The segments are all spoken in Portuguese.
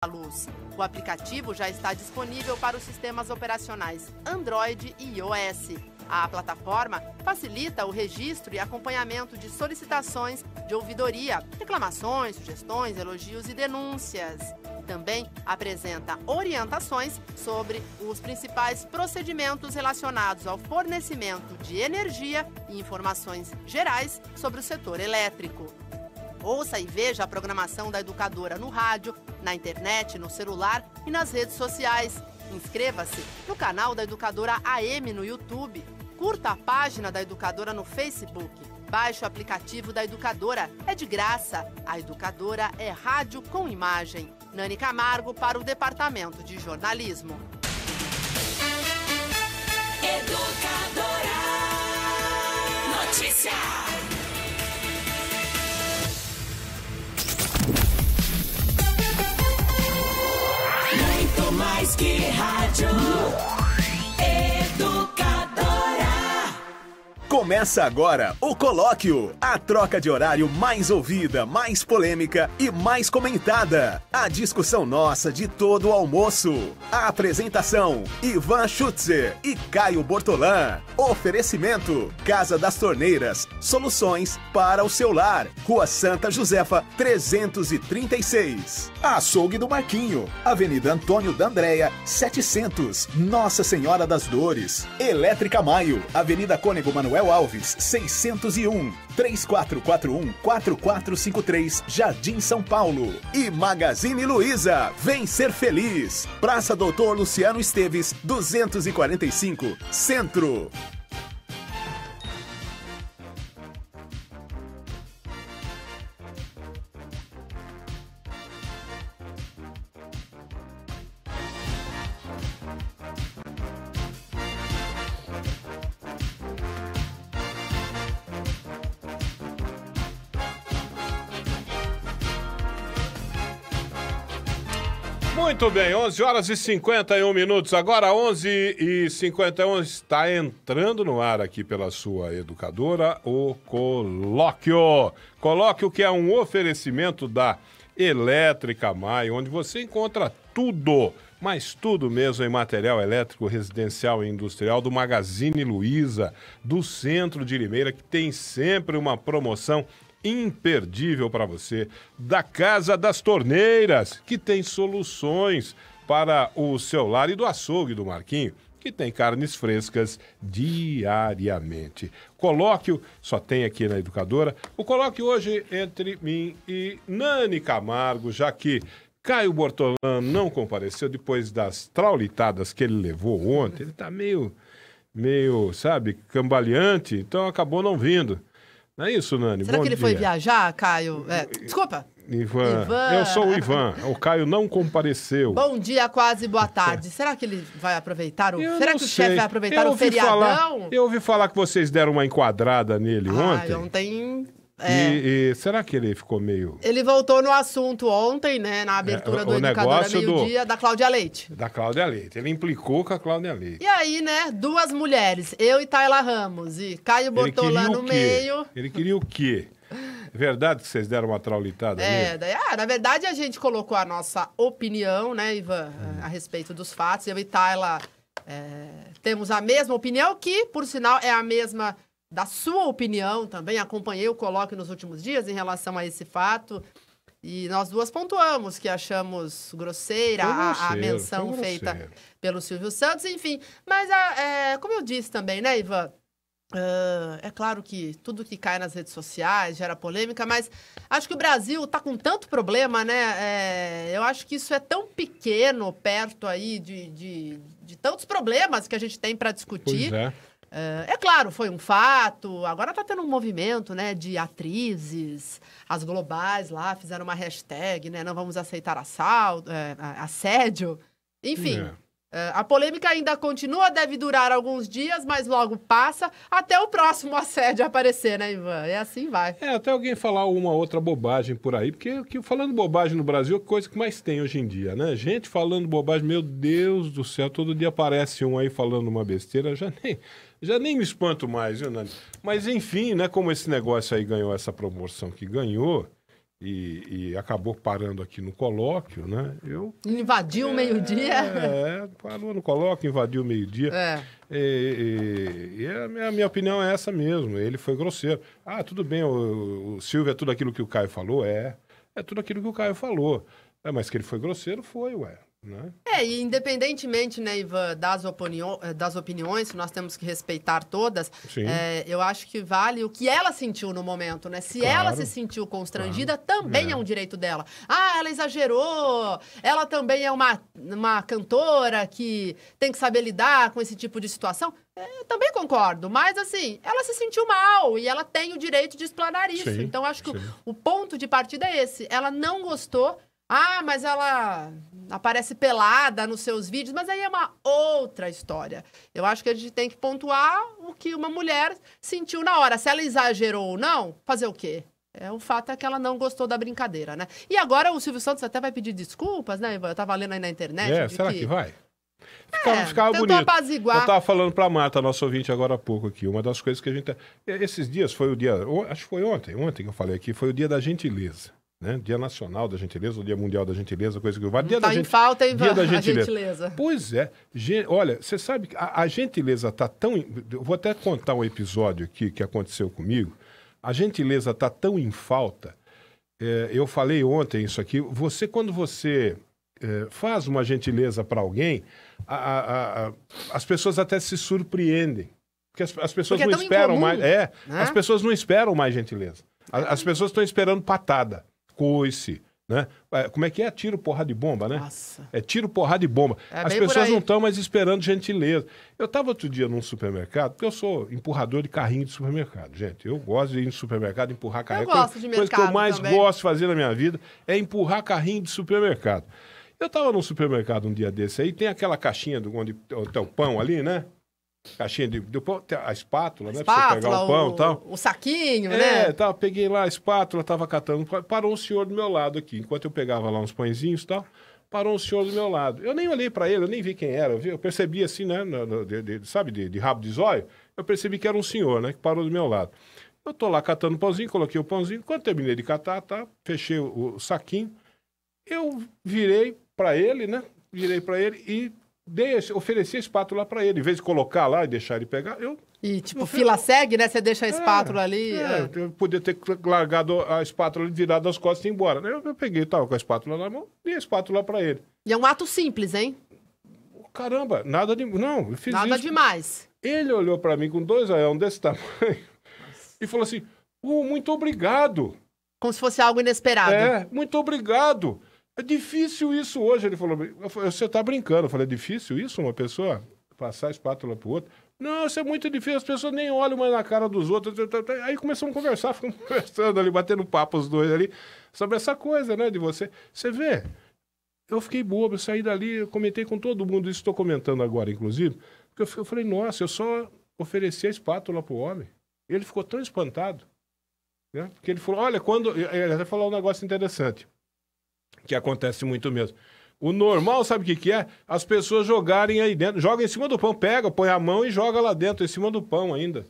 a luz. O aplicativo já está disponível para os sistemas operacionais Android e iOS. A plataforma facilita o registro e acompanhamento de solicitações de ouvidoria, reclamações, sugestões, elogios e denúncias. Também apresenta orientações sobre os principais procedimentos relacionados ao fornecimento de energia e informações gerais sobre o setor elétrico. Ouça e veja a programação da educadora no rádio, na internet, no celular e nas redes sociais. Inscreva-se no canal da Educadora AM no YouTube. Curta a página da Educadora no Facebook. Baixe o aplicativo da Educadora. É de graça. A Educadora é rádio com imagem. Nani Camargo para o Departamento de Jornalismo. Educadora Notícia. Disque Rádio. Começa agora o Colóquio, a troca de horário mais ouvida, mais polêmica e mais comentada. A discussão nossa de todo o almoço. A apresentação: Ivan Schutzer e Caio Bortolã. Oferecimento: Casa das Torneiras. Soluções para o seu lar. Rua Santa Josefa, 336. Açougue do Marquinho. Avenida Antônio da Andréia, 700. Nossa Senhora das Dores. Elétrica Maio. Avenida Cônego Manuel. Manuel Alves, 601, 3441 4453, Jardim São Paulo. E Magazine Luiza, vem ser feliz. Praça Doutor Luciano Esteves, 245, Centro. Muito bem, 11 horas e 51 minutos. Agora, 11 e 51, está entrando no ar aqui pela sua educadora o Colóquio. Colóquio que é um oferecimento da Elétrica Mai, onde você encontra tudo, mas tudo mesmo em material elétrico residencial e industrial do Magazine Luiza, do centro de Limeira, que tem sempre uma promoção imperdível para você da Casa das Torneiras, que tem soluções para o seu lar e do açougue do Marquinho que tem carnes frescas diariamente. Colóquio, só tem aqui na Educadora. O colóquio hoje entre mim e Nani Camargo, já que Caio Bortolan não compareceu depois das traulitadas que ele levou ontem. Ele está meio, meio, sabe, cambaleante, então acabou não vindo. Não é isso, Nani? Será Bom que ele dia. foi viajar, Caio? É, desculpa. Ivan. Ivan. Eu sou o Ivan. O Caio não compareceu. Bom dia, quase boa tarde. Será que ele vai aproveitar o. Eu Será que o chefe vai aproveitar eu o feriadão? Falar, eu ouvi falar que vocês deram uma enquadrada nele Ai, ah, ontem. Ontem é. E, e, será que ele ficou meio. Ele voltou no assunto ontem, né? Na é, abertura é, do Educadora Meio-Dia, do... da Cláudia Leite. Da Cláudia Leite. Ele implicou com a Cláudia Leite. E aí, né? Duas mulheres, eu e Tayla Ramos. E Caio botou lá no meio. Ele queria o quê? É verdade que vocês deram uma traulitada é, daí, ah, na verdade a gente colocou a nossa opinião, né, Ivan, hum. a respeito dos fatos. Eu e Tayla é, temos a mesma opinião, que, por sinal, é a mesma da sua opinião também. Acompanhei o coloque nos últimos dias em relação a esse fato. E nós duas pontuamos que achamos grosseira a, a, menção feita pelo Silvio Santos, enfim. Mas, a, ah, é, como eu disse também, né, Ivan? Uh, é claro que tudo que cai nas redes sociais gera polêmica, mas acho que o Brasil está com tanto problema, né? É, eu acho que isso é tão pequeno perto aí de, de, de tantos problemas que a gente tem para discutir. Pois é é claro, foi um fato. Agora está tendo um movimento, né, de atrizes, as globais lá fizeram uma hashtag, né, não vamos aceitar assalto, é, assédio. Enfim, é. é. a polêmica ainda continua, deve durar alguns dias, mas logo passa até o próximo assédio aparecer, né, Ivan? E assim vai. É, até alguém falar uma outra bobagem por aí, porque que, falando bobagem no Brasil é coisa que mais tem hoje em dia, né? Gente falando bobagem, meu Deus do céu, todo dia aparece um aí falando uma besteira, já nem já nem me espanto mais, viu, Nani? Mas enfim, né, como esse negócio aí ganhou essa promoção que ganhou e, e acabou parando aqui no colóquio, né? Eu invadiu é, o meio-dia. É, é, parou no colóquio, invadiu o meio-dia. É. E, e, e a, minha, a, minha, opinião é essa mesmo. Ele foi grosseiro. Ah, tudo bem, o, o Silvio é tudo aquilo que o Caio falou, é. É tudo aquilo que o Caio falou. É, mas que ele foi grosseiro, foi, ué. Né? É, e independentemente, né, Ivan, das, opiniões eh, das opiniões, nós temos que respeitar todas, é, eu acho que vale o que ela sentiu no momento, né? Se claro. ela se sentiu constrangida, claro. também é. é. um direito dela. Ah, ela exagerou, ela também é uma, uma cantora que tem que saber lidar com esse tipo de situação. É, também concordo, mas assim, ela se sentiu mal e ela tem o direito de explanar isso. Sim, então, acho que o, o ponto de partida é esse. Ela não gostou, ah, mas ela aparece pelada nos seus vídeos, mas aí é uma outra história. Eu acho que a gente tem que pontuar o que uma mulher sentiu na hora. Se ela exagerou ou não, fazer o quê? É, o fato é que ela não gostou da brincadeira, né? E agora o Silvio Santos até vai pedir desculpas, né, Eu tava lendo aí na internet. É, será que... que vai? Ficava, é, ficava bonito. Apaziguar. Eu tava falando pra Marta, nosso ouvinte, agora há pouco aqui. Uma das coisas que a gente. Tá- esses dias foi o dia. Acho que foi ontem, ontem que eu falei aqui, foi o dia da gentileza. Né? Dia Nacional da Gentileza, Dia Mundial da Gentileza, coisa que eu vá. Dia tá da em gente... falta, hein, Dia da gentileza. gentileza. Pois é. Gen... Olha, você sabe que a, a gentileza está tão. Eu vou até contar um episódio aqui que aconteceu comigo. A gentileza está tão em falta. É, eu falei ontem isso aqui. Você, quando você é, faz uma gentileza para alguém, a, a, a, as pessoas até se surpreendem. Porque as, as pessoas porque é não é esperam incomum, mais. É, né? as pessoas não esperam mais gentileza. as é. pessoas estão esperando patada coice, né? É, como é que é? Tiro, porrada de bomba, né? Nossa. É tiro, porrada de bomba. É As pessoas não estão mais esperando gentileza. Eu estava outro dia num supermercado, porque eu sou empurrador de carrinho de supermercado, gente. Eu gosto de ir no supermercado, empurrar carrinho. Eu gosto de mercado coisa que eu mais também. gosto de fazer na minha vida é empurrar carrinho de supermercado. Eu estava num supermercado um dia desse aí, tem aquela caixinha do onde tem o pão ali, né? caixinha de, de pão, a espátula, a né? Espátula, pra você pegar o pão e tal. O saquinho, é, né? É, tá, peguei lá a espátula, tava catando. Parou um senhor do meu lado aqui, enquanto eu pegava lá uns pãezinhos e tal. Parou um senhor do meu lado. Eu nem olhei para ele, eu nem vi quem era. Eu, vi, eu percebi assim, né? No, no, de, de, sabe, de, de, rabo de zóio. Eu percebi que era um senhor, né? Que parou do meu lado. Eu tô lá catando pãozinho, coloquei o pãozinho. Quando terminei de catar, tá? Fechei o, o saquinho. Eu virei para ele, né? Virei para ele e dei, ofereci a espátula para ele. Em vez de colocar lá e deixar ele pegar, eu. E tipo, fila eu... segue, né? Você deixa a é, espátula é, ali. É, é. Eu podia ter largado a espátula, virado as costas e ir embora. Né? Eu, eu peguei, tava com a espátula na mão, dei a espátula para ele. E é um ato simples, hein? Caramba, nada de. Não, eu fiz Nada isso. demais. Ele olhou para mim com dois um desse tamanho Nossa. e falou assim: oh, muito obrigado. Como se fosse algo inesperado. É, muito obrigado. É difícil isso hoje. Ele falou: Você está brincando. Eu falei: É difícil isso, uma pessoa passar a espátula para o outro? Não, isso é muito difícil. As pessoas nem olham mais na cara dos outros. Aí começamos a conversar, ficamos conversando ali, batendo papo os dois ali, sobre essa coisa, né, de você. Você vê. Eu fiquei bobo, eu saí dali, eu comentei com todo mundo, isso estou comentando agora, inclusive, porque eu, eu falei, nossa, eu só ofereci a espátula para o homem. Ele ficou tão espantado, né? Porque ele falou, olha, quando... Ele até falou um negócio interessante que acontece muito mesmo. O normal, sabe o que, que é? As pessoas jogarem aí dentro. Joga em cima do pão, pega, põe a mão e joga lá dentro, em cima do pão ainda.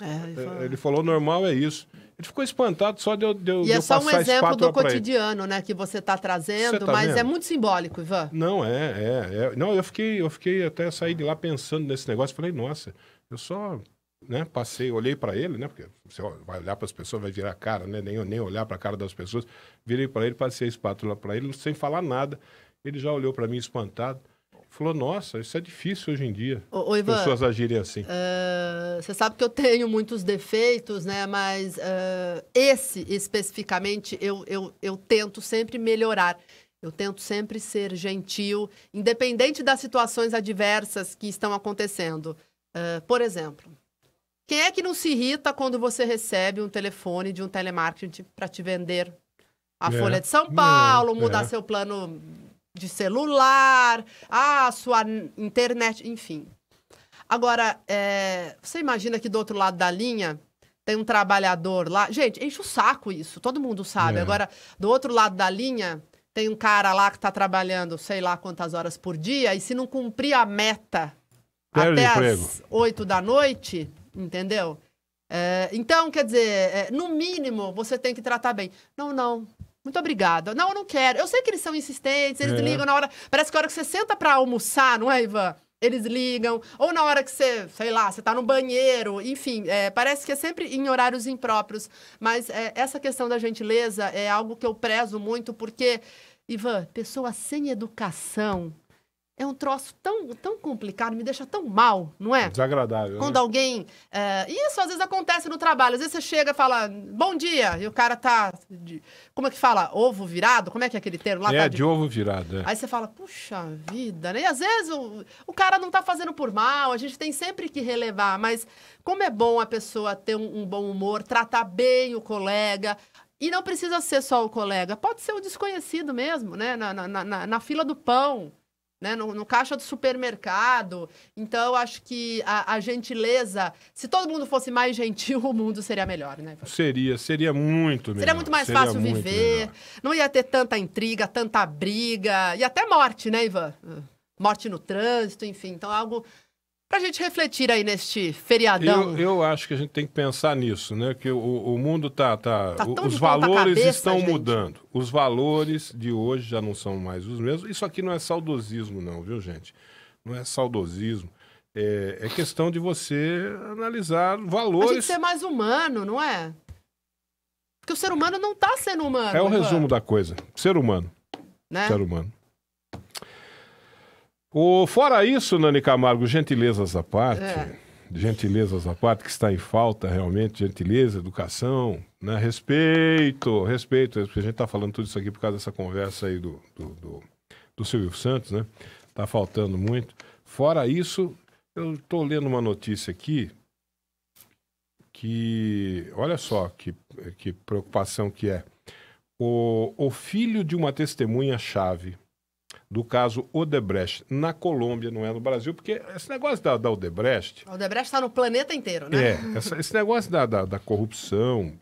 É, ele, é, falou... normal é isso. Ele ficou espantado só de eu, e é só um exemplo do cotidiano, né, que você está trazendo, tá mas é vendo? é muito simbólico, Ivan. Não é, é, é, não. Eu fiquei, eu fiquei até sair de lá pensando nesse negócio. Falei, nossa, eu só né? Passei, olhei para ele, né? Porque você vai olhar para as pessoas, vai virar a cara, né? Nem, nem olhar para a cara das pessoas. Virei para ele, passei a espátula para ele, sem falar nada. Ele já olhou para mim espantado. Falou, nossa, isso é difícil hoje em dia. Ô, ô Ivan, pessoas agirem assim. Uh, você sabe que eu tenho muitos defeitos, né? Mas uh, esse especificamente eu, eu, eu tento sempre melhorar. Eu tento sempre ser gentil, independente das situações adversas que estão acontecendo. Uh, por exemplo, quem é que não se irrita quando você recebe um telefone de um telemarketing para te vender a é. Folha de São Paulo, é. mudar é. seu plano de celular, a sua internet, enfim. Agora, é, você imagina que do outro lado da linha tem um trabalhador lá. Gente, enche o saco isso, todo mundo sabe. É. Agora, do outro lado da linha, tem um cara lá que está trabalhando sei lá quantas horas por dia e se não cumprir a meta até as oito da noite, entendeu? É, então, quer dizer, é, no mínimo, você tem que tratar bem. Não, não. Muito obrigada. Não, eu não quero. Eu sei que eles são insistentes, eles é. ligam na hora. Parece que a hora que você senta para almoçar, não é, Ivan? Eles ligam. Ou na hora que você, sei lá, você tá no banheiro. Enfim, é, parece que é sempre em horários impróprios. Mas é, essa questão da gentileza é algo que eu prezo muito, porque, Ivan, pessoa sem educação é um troço tão, tão complicado, me deixa tão mal, não é? Desagradável. Quando né? alguém. É, isso às vezes acontece no trabalho. Às vezes você chega e fala, bom dia, e o cara tá. De, como é que fala? Ovo virado? Como é que é aquele termo lá? É, tá de... de... ovo virado. É. Aí você fala, puxa vida, né? E às vezes o, o cara não tá fazendo por mal, a gente tem sempre que relevar, mas como é bom a pessoa ter um, um bom humor, tratar bem o colega, e não precisa ser só o colega, pode ser o desconhecido mesmo, né? Na, na, na, na fila do pão né? No, no, caixa do supermercado. Então, acho que a, a, gentileza, se todo mundo fosse mais gentil, o mundo seria melhor, né? Seria, seria muito melhor. Seria muito mais seria fácil muito viver, melhor. não ia ter tanta intriga, tanta briga, e até morte, né, Ivan? Morte no trânsito, enfim. Então, é algo para a gente refletir aí neste feriadão. Eu, eu, acho que a gente tem que pensar nisso, né? Que o, o mundo tá, tá, tá os valores cabeça, estão gente. mudando. Os valores de hoje já não são mais os mesmos. Isso aqui não é saudosismo, não, viu, gente? Não é saudosismo. É, é questão de você analisar valores. A gente ser mais humano, não é? Porque o ser humano não está sendo humano. É o agora. resumo da coisa. Ser humano. Né? Ser humano. O, fora isso, Nani Camargo, gentilezas à parte, é. gentilezas à parte, que está em falta realmente, gentileza, educação, né? respeito, respeito. A gente está falando tudo isso aqui por causa dessa conversa aí do, do, do, do Silvio Santos, né? Está faltando muito. Fora isso, eu estou lendo uma notícia aqui que, olha só que, que preocupação que é. O, o filho de uma testemunha-chave do caso Odebrecht na Colômbia, não é no Brasil, porque esse negócio da, da Odebrecht. A Odebrecht está no planeta inteiro, né? É, essa, esse negócio da, da, da, corrupção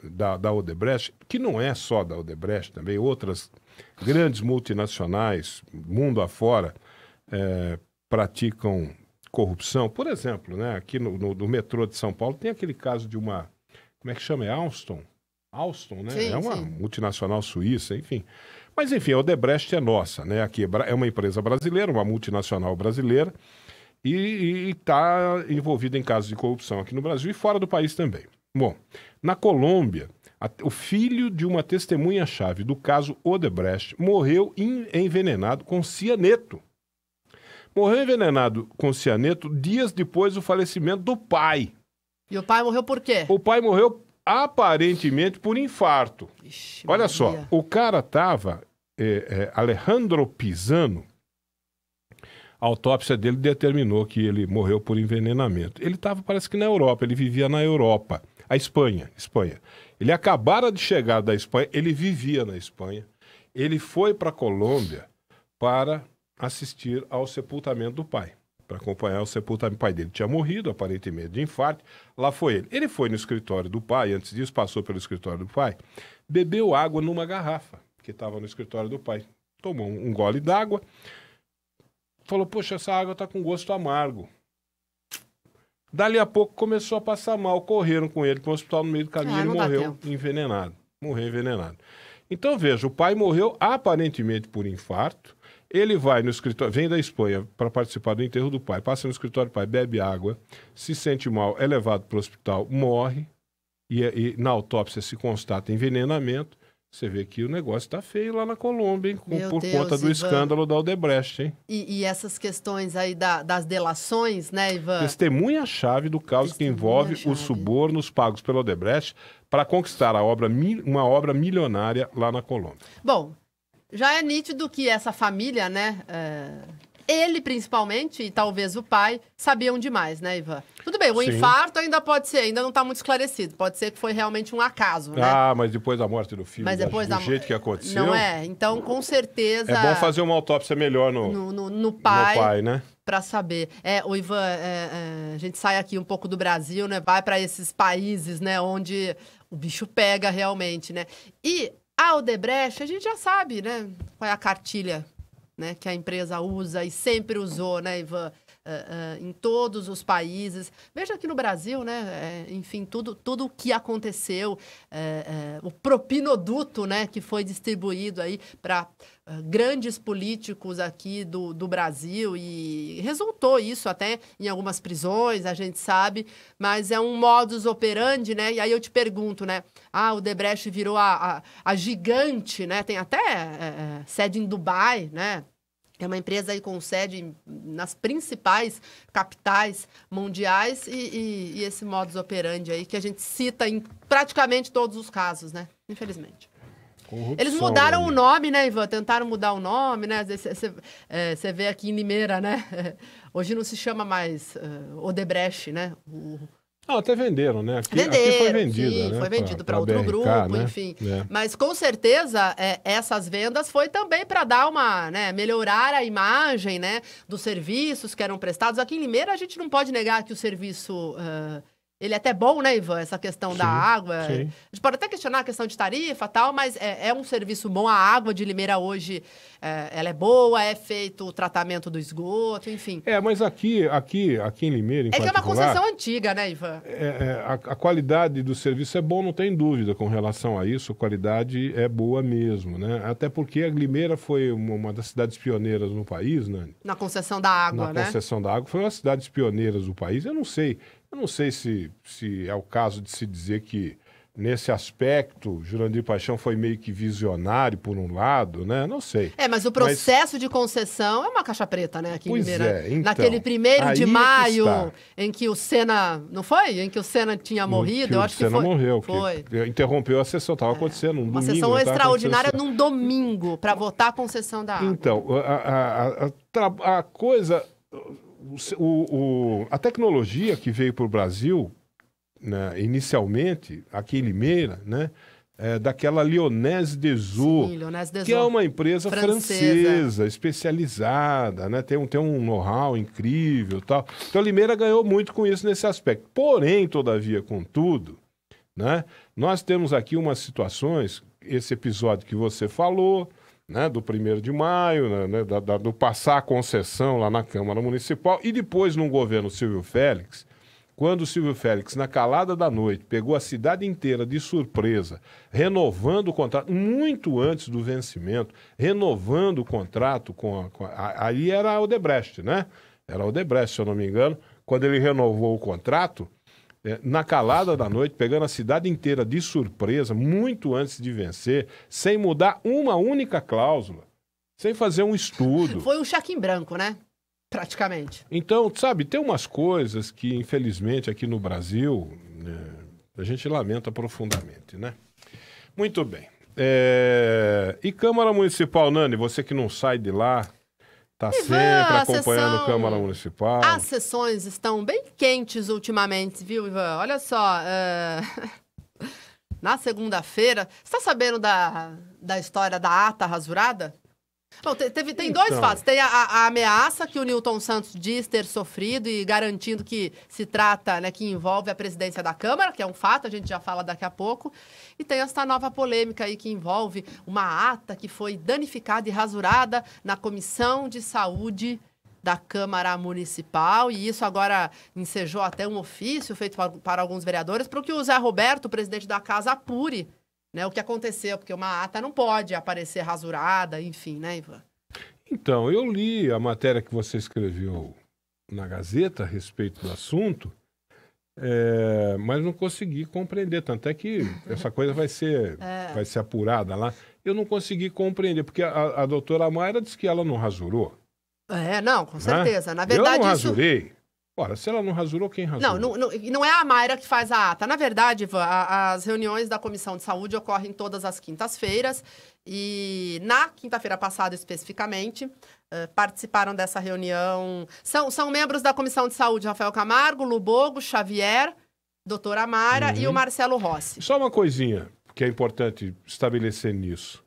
da, da Odebrecht, que não é só da Odebrecht também, outras grandes multinacionais, mundo afora, é, praticam corrupção. Por exemplo, né, aqui no, no, no metrô de São Paulo tem aquele caso de uma. Como é que chama? É Alstom? Alstom, né? Sim, é uma sim. multinacional suíça, enfim. Mas enfim, a Odebrecht é nossa, né? Aqui é, é uma empresa brasileira, uma multinacional brasileira, e está envolvida em casos de corrupção aqui no Brasil e fora do país também. Bom, na Colômbia, a, o filho de uma testemunha-chave do caso Odebrecht morreu in, envenenado com cianeto. Morreu envenenado com cianeto dias depois do falecimento do pai. E o pai morreu por quê? O pai morreu aparentemente por infarto. Ixi, Olha Maria. só, o cara tava, é, é, Alejandro Pisano, a autópsia dele determinou que ele morreu por envenenamento. Ele estava, parece que na Europa, ele vivia na Europa, a Espanha, Espanha. Ele acabara de chegar da Espanha, ele vivia na Espanha. Ele foi para a Colômbia para assistir ao sepultamento do pai para acompanhar o sepultamento. O pai dele tinha morrido, aparentemente, de infarto. Lá foi ele. Ele foi no escritório do pai, antes disso, passou pelo escritório do pai, bebeu água numa garrafa que estava no escritório do pai. Tomou um gole d'água, falou: Poxa, essa água está com gosto amargo. Dali a pouco começou a passar mal, correram com ele para o hospital no meio do caminho, ah, ele morreu envenenado. Morreu envenenado. Então veja, o pai morreu aparentemente por infarto, ele vai no escritório, vem da Espanha para participar do enterro do pai, passa no escritório do pai, bebe água, se sente mal, é levado para o hospital, morre, e, é, e, na autópsia se constata envenenamento. Você vê que o negócio está feio lá na Colômbia, hein, com, por Deus, conta do Ivan. escândalo da Aldebrecht, hein? E, e essas questões aí da, das delações, né, Ivan? Testemunha-chave do caso Testemunha que envolve chave. os subornos pagos pela Aldebrecht para conquistar a obra, uma obra milionária lá na Colômbia. Bom, já é nítido que essa família, né? É ele principalmente e talvez o pai sabiam demais, né, Ivan? Tudo bem, o Sim. infarto ainda pode ser, ainda não está muito esclarecido. Pode ser que foi realmente um acaso, né? Ah, mas depois da morte do filho, mas depois do da... jeito que aconteceu. Não é, então com certeza. É bom fazer uma autópsia melhor no, no, no, no pai. No pai, né? Para saber. É, o Ivan, é, é, a gente sai aqui um pouco do Brasil, né? Vai para esses países, né? Onde o bicho pega realmente, né? E a Odebrecht, a gente já sabe, né? Qual é a cartilha né, que a empresa usa e sempre usou, né, Ivan? uh, uh, em todos os países. Veja aqui no Brasil, né? É, enfim, tudo, tudo o que aconteceu, o propinoduto né, que foi distribuído aí para grandes políticos aqui do, do Brasil e resultou isso até em algumas prisões, a gente sabe, mas é um modus operandi, né? E aí eu te pergunto, né? Ah, o Debreche virou a, a, a gigante, né? Tem até é, sede em Dubai, né? É uma empresa aí com sede nas principais capitais mundiais e, e, e, esse modus operandi aí que a gente cita em praticamente todos os casos, né? Infelizmente. Corrupção, Eles mudaram né? o nome, né, Ivan? Tentaram mudar o nome, né? Você é, vê aqui em Limeira, né? Hoje não se chama mais uh, Odebrecht, né? O, ah, até venderam, né? Aqui, venderam, aqui foi vendido, sim, né? Foi vendido para outro BRK, grupo, né? enfim. É. Mas com certeza é, essas vendas foi também para dar uma, né, melhorar a imagem, né, dos serviços que eram prestados. Aqui em Limeira a gente não pode negar que o serviço uh, ele é até bom, né, Ivan, essa questão sim, da água. Sim. A gente pode até questionar a questão de tarifa tal, mas é, é um serviço bom. A água de Limeira hoje, é, ela é boa, é feito o tratamento do esgoto, enfim. É, mas aqui, aqui, aqui em Limeira, em É que é uma concessão antiga, né, Ivan? É, é, a, a, qualidade do serviço é bom, não tem dúvida com relação a isso. A qualidade é boa mesmo, né? Até porque a Limeira foi uma, uma das cidades pioneiras no país, né? Na concessão da água, Na né? Na concessão da água, foi uma das cidades pioneiras do país. Eu não sei eu não sei se, se é o caso de se dizer que, nesse aspecto, Jurandir Paixão foi meio que visionário, por um lado, né? Não sei. É, mas o processo mas... de concessão é uma caixa preta, né? Aqui pois é, então, Naquele primeiro de é maio, em que o Senna... Não foi? Em que o Senna tinha morrido? eu acho que foi. morreu. Foi. interrompeu a sessão. Estava é. acontecendo um uma domingo. Uma sessão extraordinária num domingo, para votar a concessão da então, água. Então, a, a, a, a coisa o, o, a tecnologia que veio para o Brasil, né, inicialmente, aqui em Limeira, né, é daquela Lyonnaise Deso, que é uma empresa francesa, francesa especializada, né, tem um, tem um know-how incrível tal. Então, Limeira ganhou muito com isso nesse aspecto. Porém, todavia, contudo, né, nós temos aqui umas situações, esse episódio que você falou, né, do 1 de maio, né, né, da, da, do passar a concessão lá na Câmara Municipal, e depois no governo Silvio Félix, quando o Silvio Félix, na calada da noite, pegou a cidade inteira de surpresa, renovando o contrato, muito antes do vencimento, renovando o contrato com. A, com a, ali era o Odebrecht, né? Era o Odebrecht, se eu não me engano. Quando ele renovou o contrato, é, na calada da noite, pegando a cidade inteira de surpresa, muito antes de vencer, sem mudar uma única cláusula, sem fazer um estudo. Foi um cheque em branco, né? Praticamente. Então, sabe, tem umas coisas que, infelizmente, aqui no Brasil, é, a gente lamenta profundamente, né? Muito bem. É... E Câmara Municipal, Nani, você que não sai de lá, Está sempre acompanhando sessão... a Câmara Municipal. As sessões estão bem quentes ultimamente, viu, Ivan? Olha só. Uh... Na segunda-feira, você está sabendo da, da história da ata rasurada? Bom, teve, tem então. dois fatos. Tem a, a, ameaça que o Newton Santos diz ter sofrido e garantindo que se trata, né, que envolve a presidência da Câmara, que é um fato, a gente já fala daqui a pouco. E tem essa nova polêmica aí que envolve uma ata que foi danificada e rasurada na Comissão de Saúde da Câmara Municipal, e isso agora ensejou até um ofício feito para, para alguns vereadores, para que o Zé Roberto, presidente da casa, apure né, o que aconteceu, porque uma ata não pode aparecer rasurada, enfim, né, Ivan? Então, eu li a matéria que você escreveu na Gazeta a respeito do assunto, é, mas não consegui compreender. Tanto é que essa coisa vai ser, é. vai ser apurada lá. Eu não consegui compreender, porque a, a doutora Mayra disse que ela não rasurou. É, não, com né? certeza. Né? Na verdade, eu não rasurei. Isso... Ora, se ela não rasurou, quem rasurou? Não, não, não é a Mayra que faz a ata. Na verdade, Ivan, a, as reuniões da Comissão de Saúde ocorrem todas as quintas-feiras. E na quinta-feira passada, especificamente, eh, participaram dessa reunião. São, são membros da Comissão de Saúde Rafael Camargo, Lubogo, Xavier, doutora Mayra uhum. e o uhum. Marcelo Rossi. Só uma coisinha que é importante estabelecer nisso.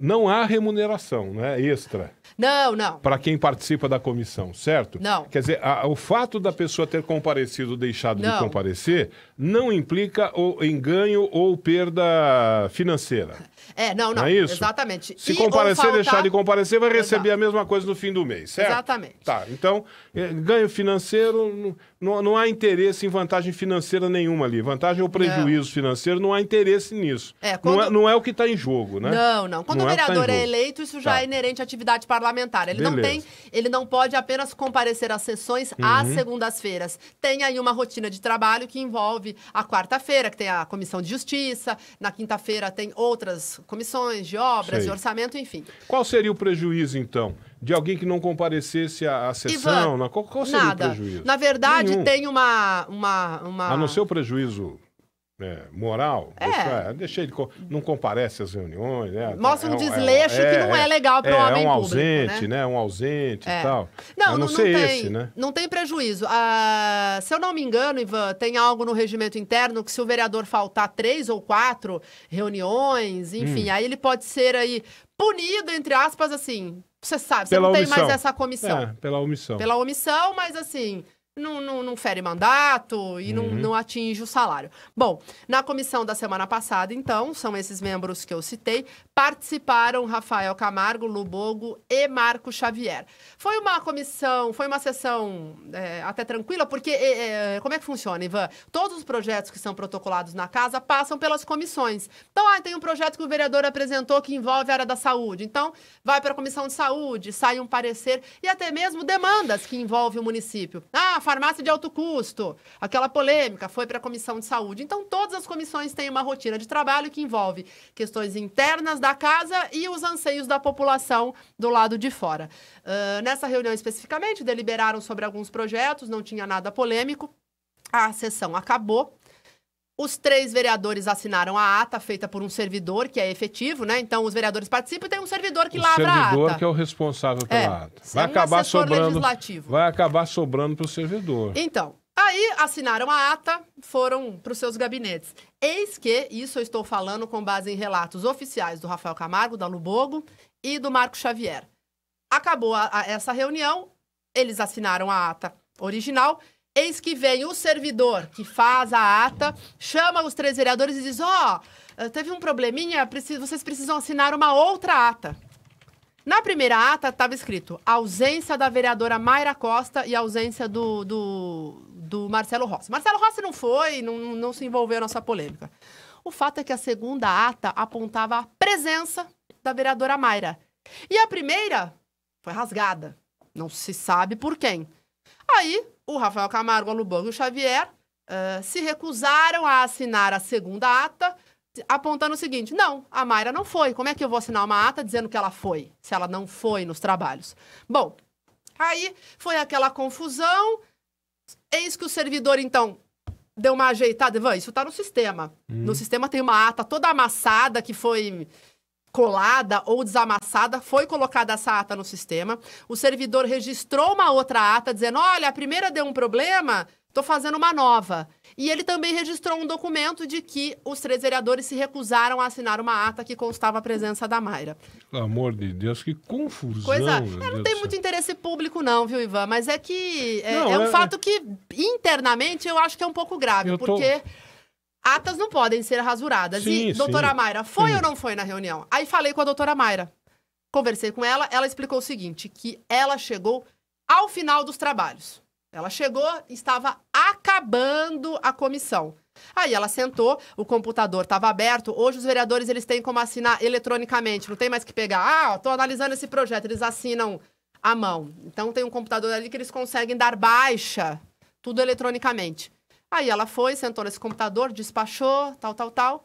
Não há remuneração, né? Extra. Não, não. Para quem participa da comissão, certo? Não. Quer dizer, a, o fato da pessoa ter comparecido ou deixado não. de comparecer não implica em ganho ou perda financeira. É, não, não. não é isso? Exatamente. Se e comparecer, faltar... deixar de comparecer, vai receber Exato. a mesma coisa no fim do mês, certo? Exatamente. Tá, então, eh, ganho financeiro, não, não há interesse em vantagem financeira nenhuma ali. Vantagem ou prejuízo não. financeiro, não há interesse nisso. É, quando... não, é, não é o que está em jogo, né? Não, não. Quando o é tá vereador tá é, eleito, isso já tá. é inerente à atividade parlamentar parlamentar. Ele Beleza. não tem, ele não pode apenas comparecer às sessões uhum. às segundas-feiras. Tem aí uma rotina de trabalho que envolve a quarta-feira, que tem a comissão de justiça, na quinta-feira tem outras comissões de obras, Sei. de orçamento, enfim. Qual seria o prejuízo, então? de alguém que não comparecesse à, à sessão? Ivan, na, qual, qual seria nada. o prejuízo? Na verdade, Nenhum. tem uma, uma, uma. A não ser o prejuízo é, moral, é. Deixa, é, ele, não comparece às reuniões, né? Mostra é é um desleixo que não é legal para o homem um ausente, público, né? né? Um ausente e tal. Não, não, não, tem, esse, né? não tem prejuízo. Ah, se eu não me engano, Ivan, tem algo no regimento interno que se o vereador faltar três ou quatro reuniões, enfim, hum. aí ele pode ser aí punido, entre aspas, assim, você sabe, você pela não omissão. tem mais essa comissão. É, pela omissão. Pela omissão, mas assim, não, não, não fere mandato e uhum. não, não atinge o salário. Bom, na comissão da semana passada, então, são esses membros que eu citei, participaram Rafael Camargo, Lubogo e Marco Xavier. Foi uma comissão, foi uma sessão é, até tranquila, porque é, é, como é que funciona, Ivan? Todos os projetos que são protocolados na casa passam pelas comissões. Então, ah, tem um projeto que o vereador apresentou que envolve a área da saúde. Então, vai para a comissão de saúde, sai um parecer e até mesmo demandas que envolvem o município. Ah, farmácia de alto custo. Aquela polêmica foi para a comissão de saúde. Então, todas as comissões têm uma rotina de trabalho que envolve questões internas da casa e os anseios da população do lado de fora. Uh, nessa reunião especificamente, deliberaram sobre alguns projetos, não tinha nada polêmico. A sessão acabou os três vereadores assinaram a ata feita por um servidor que é efetivo, né? Então os vereadores participam e tem um servidor que o lavra a ata. O servidor que é o responsável pela é, ata. Vai acabar sobrando. Legislativo. Vai acabar sobrando para o servidor. Então, aí assinaram a ata, foram para os seus gabinetes. Eis que isso eu estou falando com base em relatos oficiais do Rafael Camargo, da Lubogo e do Marco Xavier. Acabou a, a, essa reunião, eles assinaram a ata original Eis que vem o servidor que faz a ata, chama os três vereadores e diz: Ó, oh, teve um probleminha, vocês precisam assinar uma outra ata. Na primeira ata estava escrito ausência da vereadora Mayra Costa e ausência do, do, do Marcelo Rossi. Marcelo Rossi não foi, não, não se envolveu nessa polêmica. O fato é que a segunda ata apontava a presença da vereadora Mayra. E a primeira foi rasgada. Não se sabe por quem. Aí o Rafael Camargo, o Lubão e o Xavier uh, se recusaram a assinar a segunda ata, apontando o seguinte: não, a Mayra não foi. Como é que eu vou assinar uma ata dizendo que ela foi, se ela não foi nos trabalhos? Bom, aí foi aquela confusão. Eis que o servidor, então, deu uma ajeitada. Ivan, isso está no sistema. Hum. No sistema tem uma ata toda amassada que foi colada ou desamassada, foi colocada essa ata no sistema. O servidor registrou uma outra ata dizendo: olha, a primeira deu um problema, estou fazendo uma nova. E ele também registrou um documento de que os três vereadores se recusaram a assinar uma ata que constava a presença da Mayra. Pelo amor de Deus, que confusão. Coisa, não Deus tem muito interesse público não, viu, Ivan? Mas é que é, não, é um é... é. fato que internamente eu acho que é um pouco grave, eu porque... Tô atas não podem ser rasuradas. Sim, e doutora sim. Mayra, foi sim. ou não foi na reunião? Aí falei com a doutora Mayra. Conversei com ela, ela explicou o seguinte, que ela chegou ao final dos trabalhos. Ela chegou, estava acabando a comissão. Aí ela sentou, o computador estava aberto. Hoje os vereadores eles têm como assinar eletronicamente, não tem mais que pegar. Ah, estou analisando esse projeto, eles assinam à mão. Então tem um computador ali que eles conseguem dar baixa tudo eletronicamente. Aí ela foi, sentou nesse computador, despachou, tal, tal, tal.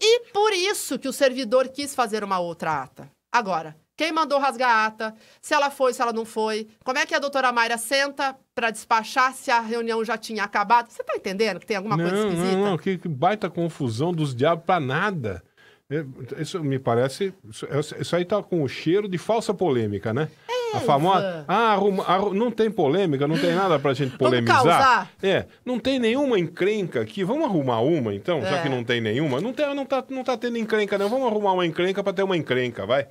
E por isso que o servidor quis fazer uma outra ata. Agora, quem mandou rasgar a ata, se ela foi, se ela não foi, como é que a doutora Mayra senta para despachar se a reunião já tinha acabado? Você está entendendo que tem alguma não, coisa esquisita? Não, não, que, que baita confusão dos diabos para nada. É, isso me parece. Isso, isso aí está com o cheiro de falsa polêmica, né? É a famosa. Ah, arruma, não tem polêmica, não tem nada pra gente polemizar. É, não tem nenhuma encrenca aqui. Vamos arrumar uma, então, é. já que não tem nenhuma. Não, tem, tá, não, tá, não tá tendo encrenca, não. Vamos arrumar uma encrenca pra ter uma encrenca, vai.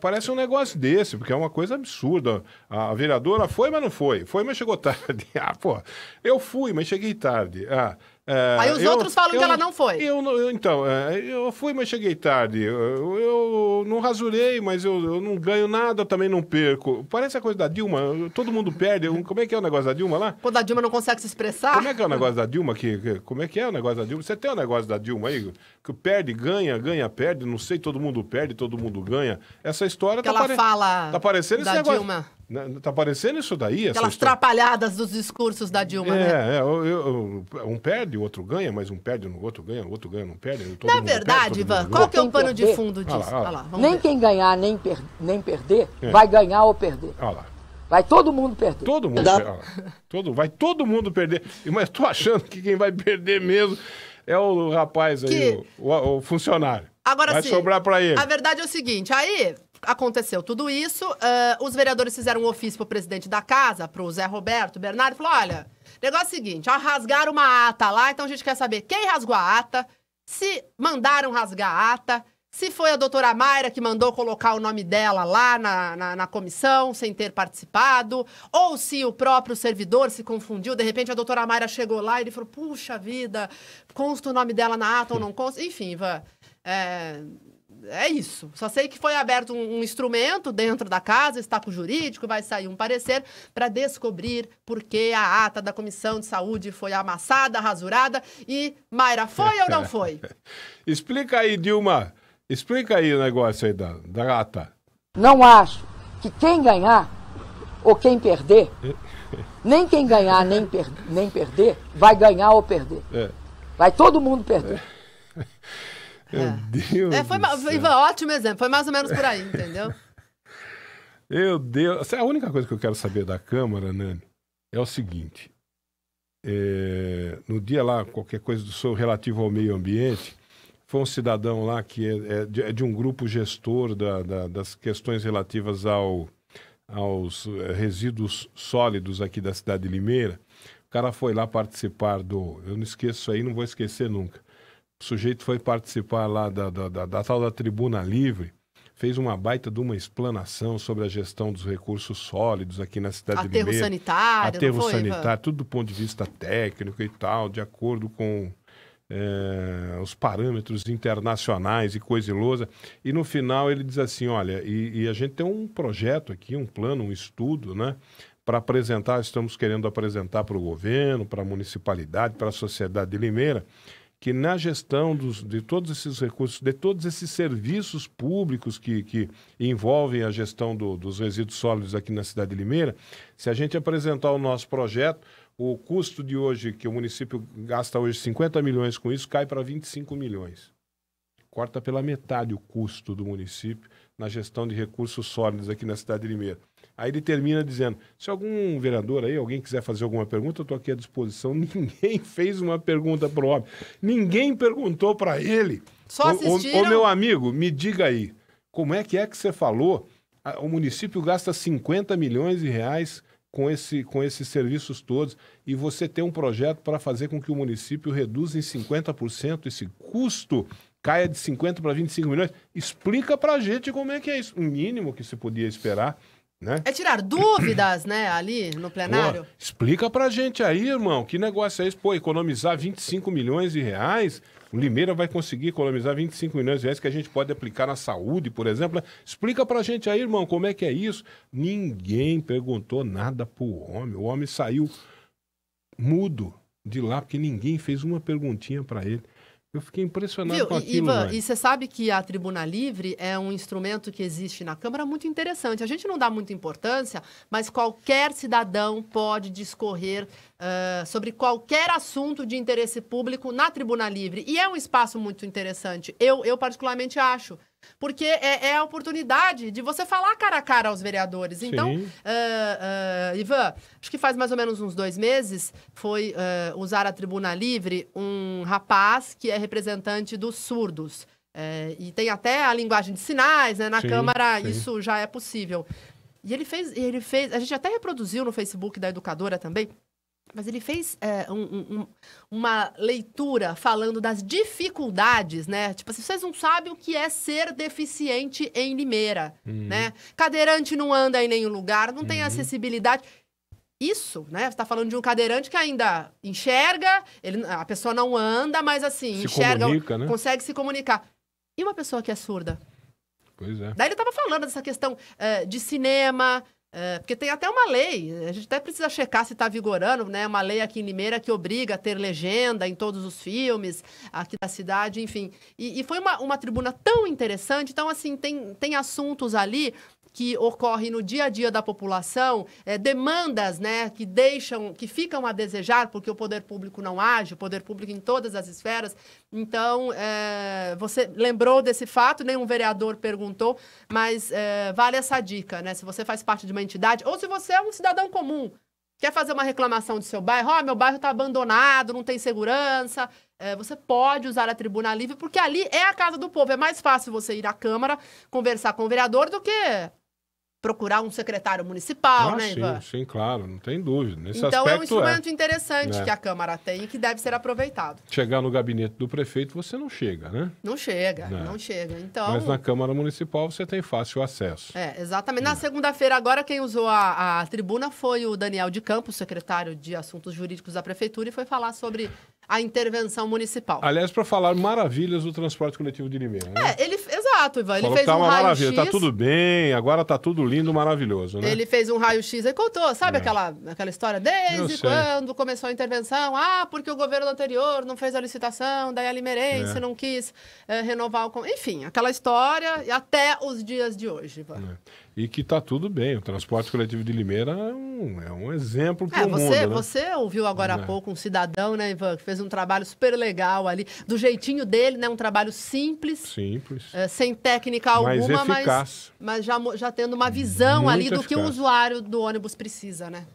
Parece um negócio desse, porque é uma coisa absurda. A vereadora foi, mas não foi. Foi, mas chegou tarde. Ah, pô, eu fui, mas cheguei tarde. Ah, é, Aí os eu, outros falam eu, que ela não foi. Eu, eu então, é, eu fui, mas cheguei tarde. Eu, não rasurei, mas eu, não ganho nada, também não perco. Parece a coisa da Dilma, todo mundo perde. Como é que é o negócio da Dilma lá? Quando a Dilma não consegue se expressar. Como é que é o negócio da Dilma? aqui? como é que é o negócio da Dilma? Você tem o negócio da Dilma aí? Que perde, ganha, ganha, perde. Não sei, todo mundo perde, todo mundo ganha. Essa história que tá, ela pare... fala tá parecendo esse negócio. Dilma. Né? Tá parecendo isso daí? Aquelas história? trapalhadas dos discursos da Dilma, é, né? É, é eu, eu, um perde, o outro ganha, mas um perde, o outro ganha, o outro ganha, não perde. Na verdade, perde, Ivan, qual que é o pano perder. de fundo disso? Ah lá, ah lá. Ah lá, nem ver. quem ganhar, nem, per nem perder, é. vai ganhar ou perder. Ah lá. Vai todo mundo perder. Todo mundo Todo, vai todo mundo perder. Mas tô achando que quem vai perder mesmo é o rapaz que... aí, o, o, o funcionário. Agora vai sim. sobrar para ele. A verdade é o seguinte, aí aconteceu tudo isso. Uh, os vereadores fizeram um ofício para o presidente da casa, para o Zé Roberto Bernardo, falou: olha, negócio é o seguinte, ó, rasgaram uma ata lá, então a gente quer saber quem rasgou a ata, se mandaram rasgar a ata, se foi a doutora Mayra que mandou colocar o nome dela lá na, na, na comissão sem ter participado, ou se o próprio servidor se confundiu, de repente a doutora Mayra chegou lá e ele falou: puxa vida, consta o nome dela na ata ou não consta? Enfim, Ivan. É, é isso. Só sei que foi aberto um, um instrumento dentro da casa, está com o jurídico, vai sair um parecer para descobrir por que a ata da comissão de saúde foi amassada, rasurada e Mayra foi ou não foi? Explica aí, Dilma. Explica aí o negócio aí da, da ata. Não acho que quem ganhar ou quem perder, nem quem ganhar nem, per nem perder, vai ganhar ou perder. É. Vai todo mundo perder. É. Meu é. Deus. É, foi, foi ótimo exemplo, foi mais ou menos por aí, entendeu? Meu Deus. É a única coisa que eu quero saber da Câmara, Nani, é o seguinte. É, no dia lá, qualquer coisa do seu relativo ao meio ambiente, foi um cidadão lá que é, é, de, é de, um grupo gestor da, da, das questões relativas ao, aos eh, resíduos sólidos aqui da cidade de Limeira. O cara foi lá participar do. Eu não esqueço aí, não vou esquecer nunca. O sujeito foi participar lá da, da, da, da tal da Tribuna Livre, fez uma baita de uma explanação sobre a gestão dos recursos sólidos aqui na cidade Aterro de Limeira. Sanitário, Aterro foi, sanitário, tudo do ponto de vista técnico e tal, de acordo com é, os parâmetros internacionais e coisa e lousa. E no final ele diz assim: olha, e, e a gente tem um projeto aqui, um plano, um estudo, né? Para apresentar, estamos querendo apresentar para o governo, para a municipalidade, para a sociedade de Limeira, que na gestão dos, de todos esses recursos, de todos esses serviços públicos que, que envolvem a gestão do, dos resíduos sólidos aqui na cidade de Limeira, se a gente apresentar o nosso projeto, o custo de hoje, que o município gasta hoje 50 milhões com isso, cai para 25 milhões. Corta pela metade o custo do município na gestão de recursos sólidos aqui na cidade de Limeira. Aí ele termina dizendo: se algum vereador aí, alguém quiser fazer alguma pergunta, eu estou aqui à disposição. Ninguém fez uma pergunta para o homem. Ninguém perguntou para ele. Só assistiram... Ô, meu amigo, me diga aí, como é que é que você falou? O município gasta 50 milhões de reais com, esse, com esses serviços todos e você tem um projeto para fazer com que o município reduza em 50% esse custo, caia de 50 para 25 milhões. Explica para a gente como é que é isso. O mínimo que se podia esperar né? É tirar dúvidas, né, ali no plenário? Pô, explica pra gente aí, irmão, que negócio é esse? Pô, economizar 25 milhões de reais? O Limeira vai conseguir economizar 25 milhões de reais que a gente pode aplicar na saúde, por exemplo. Né? Explica pra gente aí, irmão, como é que é isso? Ninguém perguntou nada pro homem. O homem saiu mudo de lá porque ninguém fez uma perguntinha para ele. Eu fiquei impressionado Viu? com aquilo. Ivan, e você sabe que a Tribuna Livre é um instrumento que existe na Câmara muito interessante. A gente não dá muita importância, mas qualquer cidadão pode discorrer uh, sobre qualquer assunto de interesse público na Tribuna Livre. E é um espaço muito interessante. Eu, eu particularmente, acho porque é, é, a oportunidade de você falar cara a cara aos vereadores. Então, uh, uh, Ivan, acho que faz mais ou menos uns dois meses, foi uh, usar a Tribuna Livre um rapaz que é representante dos surdos. Eh, e tem até a linguagem de sinais, né? Na sim, Câmara sim. isso já é possível. E ele fez, ele fez, a gente até reproduziu no Facebook da educadora também, mas ele fez é, um, um, uma leitura falando das dificuldades, né? Tipo assim, vocês não sabem o que é ser deficiente em Limeira, uhum. né? Cadeirante não anda em nenhum lugar, não uhum. tem acessibilidade. Isso, né? Você está falando de um cadeirante que ainda enxerga, ele, a pessoa não anda, mas assim, se enxerga, né? consegue se comunicar. E uma pessoa que é surda? Pois é. Daí ele estava falando dessa questão é, de cinema, é, porque tem até uma lei, a gente até precisa checar se está vigorando, né? Uma lei aqui em Limeira que obriga a ter legenda em todos os filmes aqui da cidade, enfim. E, e foi uma, uma tribuna tão interessante, então, assim, tem, tem assuntos ali que ocorre no dia a dia da população, é, demandas né, que deixam, que ficam a desejar, porque o poder público não age, o poder público em todas as esferas. Então, é, você lembrou desse fato, nenhum vereador perguntou, mas é, vale essa dica, né? Se você faz parte de uma entidade, ou se você é um cidadão comum, quer fazer uma reclamação do seu bairro, oh, meu bairro está abandonado, não tem segurança, é, você pode usar a tribuna livre, porque ali é a casa do povo. É mais fácil você ir à Câmara conversar com o vereador do que procurar um secretário municipal, ah, né, sim, Ivan? Sim, claro, não tem dúvida. Nesse então é um instrumento é. interessante é. que a Câmara tem e que deve ser aproveitado. Chegar no gabinete do prefeito você não chega, né? Não chega, não, é. não chega. Então. Mas na Câmara Municipal você tem fácil acesso. É, exatamente. Na hum. segunda-feira agora quem usou a, a tribuna foi o Daniel de Campos, secretário de Assuntos Jurídicos da Prefeitura, e foi falar sobre a intervenção municipal. Aliás, para falar maravilhas do transporte coletivo de Limeira. Né? É, ele, Exato, Ivan. Ele Falou fez tá um raio-x. Tá tudo bem, agora tá tudo lindo, maravilhoso, né? Ele fez um raio-x e contou, sabe é. aquela, aquela história? Desde quando começou a intervenção? Ah, porque o governo anterior não fez a licitação, daí a Limerense é. não quis é, renovar o. Enfim, aquela história até os dias de hoje, Ivan. É e que está tudo bem. O transporte coletivo de Limeira é um, é um exemplo para o é, você, mundo. Né? Você ouviu agora é. há pouco um cidadão, né, Ivan, que fez um trabalho super legal ali, do jeitinho dele, né, um trabalho simples, simples, é, sem técnica mais alguma, eficaz. mas, mas já, já tendo uma visão Muito ali do eficaz. que o usuário do ônibus precisa, né?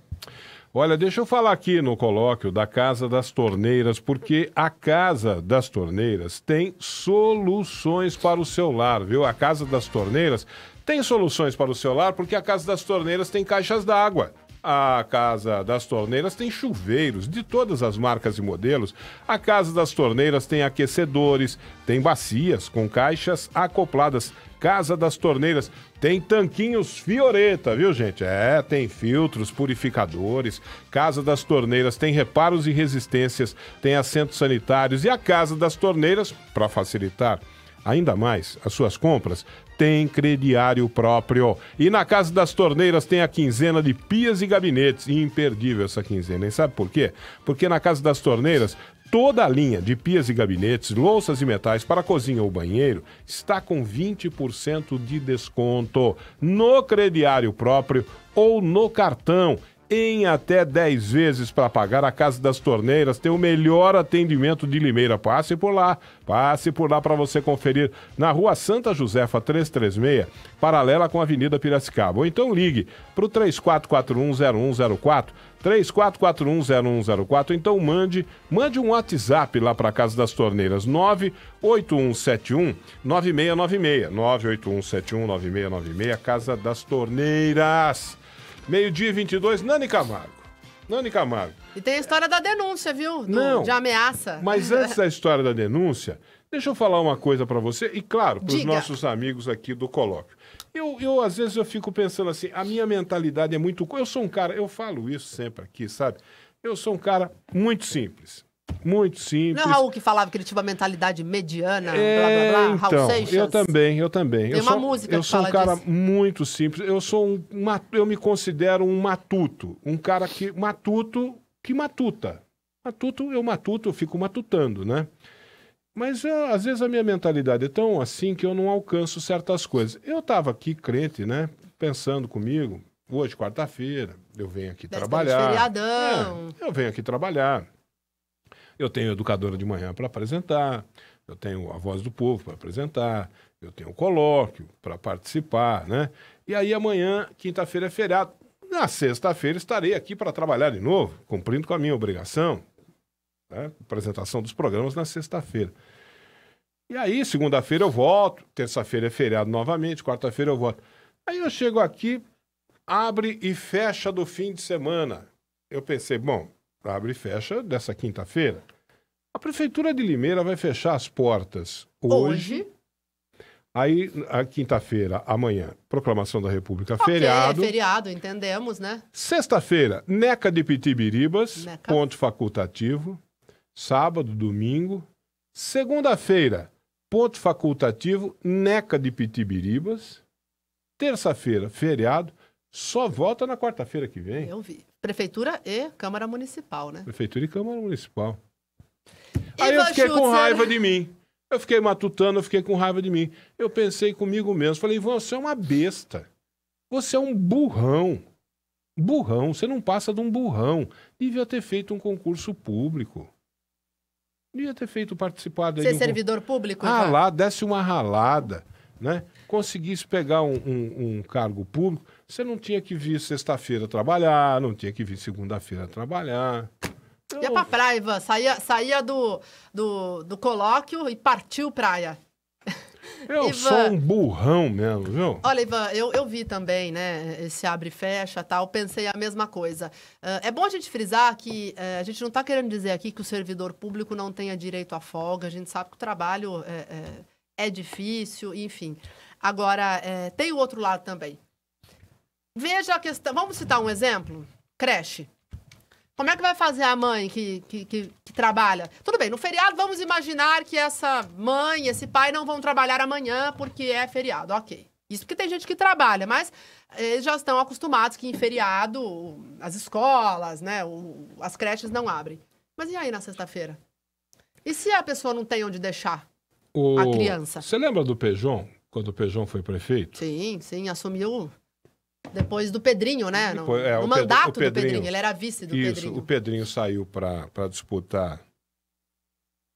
Olha, deixa eu falar aqui no colóquio da Casa das Torneiras, porque a Casa das Torneiras tem soluções para o seu lar, viu? A Casa das Torneiras tem soluções para o celular porque a Casa das Torneiras tem caixas d'água. A Casa das Torneiras tem chuveiros de todas as marcas e modelos. A Casa das Torneiras tem aquecedores, tem bacias com caixas acopladas. Casa das Torneiras tem tanquinhos Fioreta, viu, gente? É, tem filtros, purificadores. Casa das Torneiras tem reparos e resistências, tem assentos sanitários e a Casa das Torneiras para facilitar ainda mais as suas compras, tem crediário próprio. E na Casa das Torneiras tem a quinzena de pias e gabinetes. Imperdível essa quinzena, hein? sabe por quê? Porque na Casa das Torneiras Toda a linha de pias e gabinetes, louças e metais para cozinha ou banheiro está com 20% de desconto no crediário próprio ou no cartão em até 10 vezes para pagar. A Casa das Torneiras tem o melhor atendimento de Limeira. Passe por lá, passe por lá para você conferir na Rua Santa Josefa 336, paralela com a Avenida Piracicaba. Ou então ligue para o 34410104. 34410104. Então mande, mande um WhatsApp lá para a Casa das Torneiras, 98171 9696. 98171 9696, Casa das Torneiras. Meio-dia e 22, Nani Camargo. Nani Camargo. E tem a história da denúncia, viu? Do, Não. De ameaça. Mas antes da história da denúncia, deixa eu falar uma coisa para você e, claro, para os nossos amigos aqui do Colóquio. Eu, eu, às vezes, eu fico pensando assim, a minha mentalidade é muito... Eu sou um cara, eu falo isso sempre aqui, sabe? Eu sou um cara muito simples. Muito simples. Não é Raul que falava que ele tinha uma mentalidade mediana, é, blá blá blá, então, Raul Seixas? Eu também, eu também. Tem eu uma sou, música Eu sou um cara disso. muito simples. Eu sou um. Uma, eu me considero um matuto. Um cara que. Matuto que matuta. Matuto, eu matuto, eu fico matutando, né? Mas eu, eh, às vezes a minha mentalidade é tão assim que eu não alcanço certas coisas. Eu estava aqui, crente, né? Pensando comigo, hoje, quarta-feira, eu venho aqui Deve trabalhar. feriadão. É, eu venho aqui trabalhar. Eu tenho Educadora de Manhã para apresentar, eu tenho a Voz do Povo para apresentar, eu tenho o Colóquio para participar, né? E aí amanhã, quinta-feira é feriado. Na sexta-feira estarei aqui para trabalhar de novo, cumprindo com a minha obrigação, né? apresentação dos programas na sexta-feira. E aí, segunda-feira eu volto, terça-feira é feriado novamente, quarta-feira eu volto. Aí eu chego aqui, abre e fecha do fim de semana. Eu pensei, bom, abre e fecha dessa quinta-feira. A Prefeitura de Limeira vai fechar as portas hoje. hoje? Aí, a quinta-feira, amanhã, proclamação da República, okay, é feriado. É feriado, entendemos, né? Sexta-feira, NECA de Pitibiribas, Neca. ponto facultativo. Sábado, domingo. Segunda-feira, ponto facultativo, NECA de Pitibiribas. Terça-feira, feriado. Só vota na quarta-feira que vem. Eu vi. Prefeitura e Câmara Municipal, né? Prefeitura e Câmara Municipal. E Aí eu fiquei com raiva de mim. Eu fiquei matutando, eu fiquei com raiva de mim. Eu pensei comigo mesmo, falei, Ivan, você é uma besta. Você é um burrão. Burrão, você não passa de um burrão. Devia ter feito um concurso público. Devia ter feito participado Ser servidor público, Ah lá, desce uma ralada né? Conseguisse pegar um, um, um cargo público, você não tinha que vir sexta-feira trabalhar, não tinha que vir segunda-feira trabalhar. Então... Ia pra praia, Ivan. Saía, saía do, do, do colóquio e partiu praia. Eu Ivan, sou um burrão mesmo, viu? Olha, Ivan, eu, eu vi também, né, esse abre e fecha tal, pensei a mesma coisa. Uh, é bom a gente frisar que uh, a gente não está querendo dizer aqui que o servidor público não tenha direito à folga, a gente sabe que o trabalho é é difícil, enfim. Agora, é, tem o outro lado também. Veja a questão. Vamos citar um exemplo? Creche. Como é que vai fazer a mãe que, que, que, que, trabalha? Tudo bem, no feriado vamos imaginar que essa mãe, esse pai não vão trabalhar amanhã porque é feriado, ok. Isso porque tem gente que trabalha, mas eh, eles já estão acostumados que em feriado as escolas, né, o, as creches não abrem. Mas e aí na sexta-feira? E se a pessoa não tem onde deixar? o... a criança. Você lembra do Pejon quando o Pejão foi prefeito? Sim, sim, assumiu depois do Pedrinho, né? No, é, no mandato Pedro, Pedrinho, do Pedrinho, ele era vice do isso, Pedrinho. Isso, o Pedrinho saiu para disputar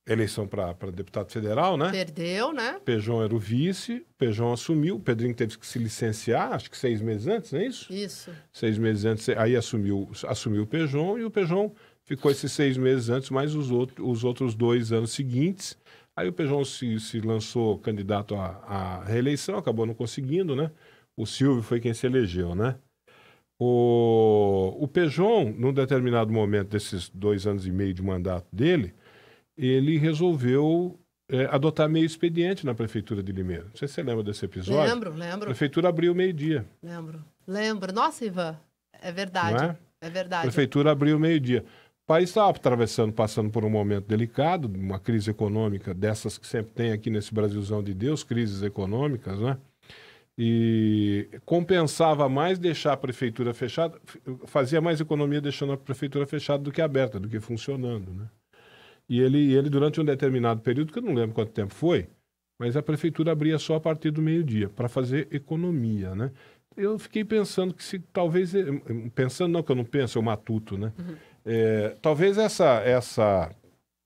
eleição para deputado federal, né? Perdeu, né? Pejon era o vice, Pejon assumiu, o Pedrinho teve que se licenciar, acho que seis meses antes, não é isso? Isso. Seis meses antes, aí assumiu, assumiu o Pejão e o Pejon ficou esses seis meses antes, mais os, outro, os outros dois anos seguintes. Aí o Pejão se, se lançou candidato à, à, reeleição, acabou não conseguindo, né? O Silvio foi quem se elegeu, né? O, o Pejon, num determinado momento desses dois anos e meio de mandato dele, ele resolveu é, adotar meio expediente na Prefeitura de Limeira. Não sei se você lembra desse episódio. Lembro, lembro. A Prefeitura abriu meio-dia. Lembro, lembro. Nossa, Ivan, é verdade. É? é? verdade. A Prefeitura abriu meio-dia país está atravessando, passando por um momento delicado, uma crise econômica dessas que sempre tem aqui nesse Brasilzão de Deus, crises econômicas, né? E compensava mais deixar a prefeitura fechada, fazia mais economia deixando a prefeitura fechada do que aberta, do que funcionando, né? E ele, ele durante um determinado período, que eu não lembro quanto tempo foi, mas a prefeitura abria só a partir do meio-dia para fazer economia, né? Eu fiquei pensando que se talvez eh, pensando não que eu não penso, eu matuto, né? Uhum é, talvez essa, essa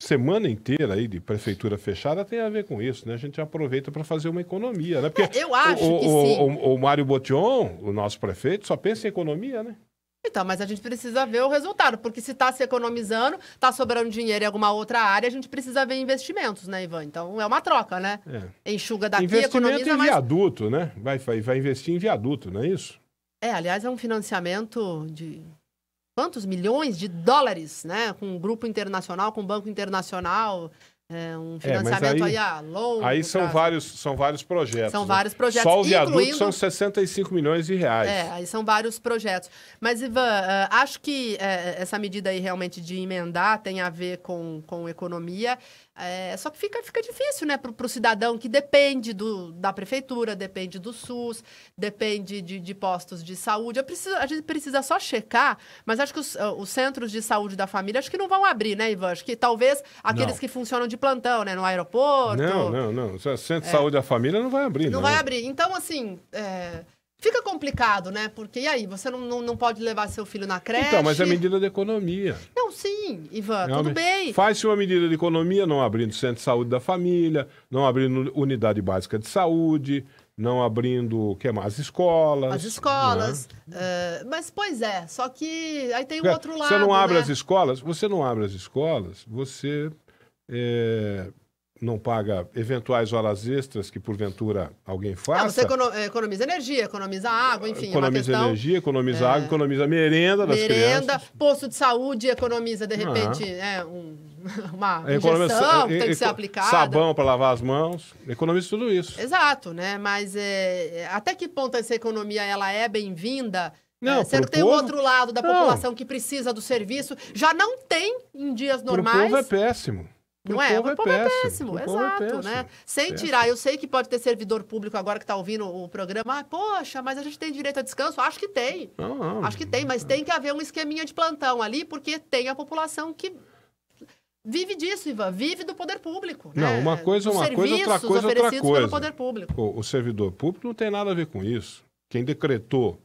semana inteira aí de prefeitura fechada tem a ver com isso, né? A gente aproveita para fazer uma economia, né? Porque é, eu acho o, que o, sim. O, o Mário Botion, o nosso prefeito, só pensa em economia, né? Então, mas a gente precisa ver o resultado, porque se está se economizando, está sobrando dinheiro em alguma outra área, a gente precisa ver investimentos, né, Ivan? Então é uma troca, né? É. Enxuga daqui, Investimento economiza em mas... viaduto, né? Vai, vai, vai investir em viaduto, não é isso? É, aliás, é um financiamento de quantos milhões de dólares, né? Com um grupo internacional, com um banco internacional. É um é, financiamento é, aí, aí ah, longo. Aí são, vários, são vários projetos. São né? vários projetos. Só o viaduto incluindo... são 65 milhões de reais. É, aí são vários projetos. Mas, Ivan, uh, acho que uh, essa medida aí realmente de emendar tem a ver com, com economia. É, só que fica, fica difícil, né, para o cidadão que depende do, da prefeitura, depende do SUS, depende de, de postos de saúde. Preciso, a gente precisa só checar, mas acho que os, os, centros de saúde da família acho que não vão abrir, né, Ivan? Acho que talvez aqueles não. que funcionam de plantão, né? No aeroporto. Não, não, não. É centro de saúde da família não vai abrir, Não, não. Né? vai abrir. Então, assim, é, fica complicado, né? Porque e aí, você não, não, não, pode levar seu filho na creche. Então, mas é medida de economia. Não, sim, Ivan, não, tudo bem. Faz-se uma medida de economia, não abrindo centro de saúde da família, não abrindo unidade básica de saúde, não abrindo o que mais? As escolas. As escolas. Né? Uh, mas, pois é, só que aí tem um outro lado. Você não abre né? as escolas, você não abre as escolas, você é, não paga eventuais horas extras que porventura alguém faça. Não, você econo é, economiza energia, economiza água, enfim. É economiza é energia, economiza é... água, economiza merenda das merenda, crianças. posto de saúde economiza de ah. repente é, um, uma injeção que tem que ser aplicada. Sabão para lavar as mãos, economiza tudo isso. Exato, né? Mas até que ponto essa economia ela é bem-vinda? Não, é, sendo que tem o outro lado da população não. que precisa do serviço, já não tem em dias normais. O povo é péssimo. Não é? é, é o povo é, né? péssimo, exato, é péssimo. né? Sem péssimo. tirar, eu sei que pode ter servidor público agora que está ouvindo o programa, ah, poxa, mas a gente tem direito a descanso? Acho que tem. Não, não, Acho que tem, mas não. tem que haver um esqueminha de plantão ali, porque tem a população que vive disso, Ivan, vive do poder público. Não, né? uma coisa é uma coisa, outra coisa é outra coisa. Pelo poder público. O, o servidor público não tem nada a ver com isso. Quem decretou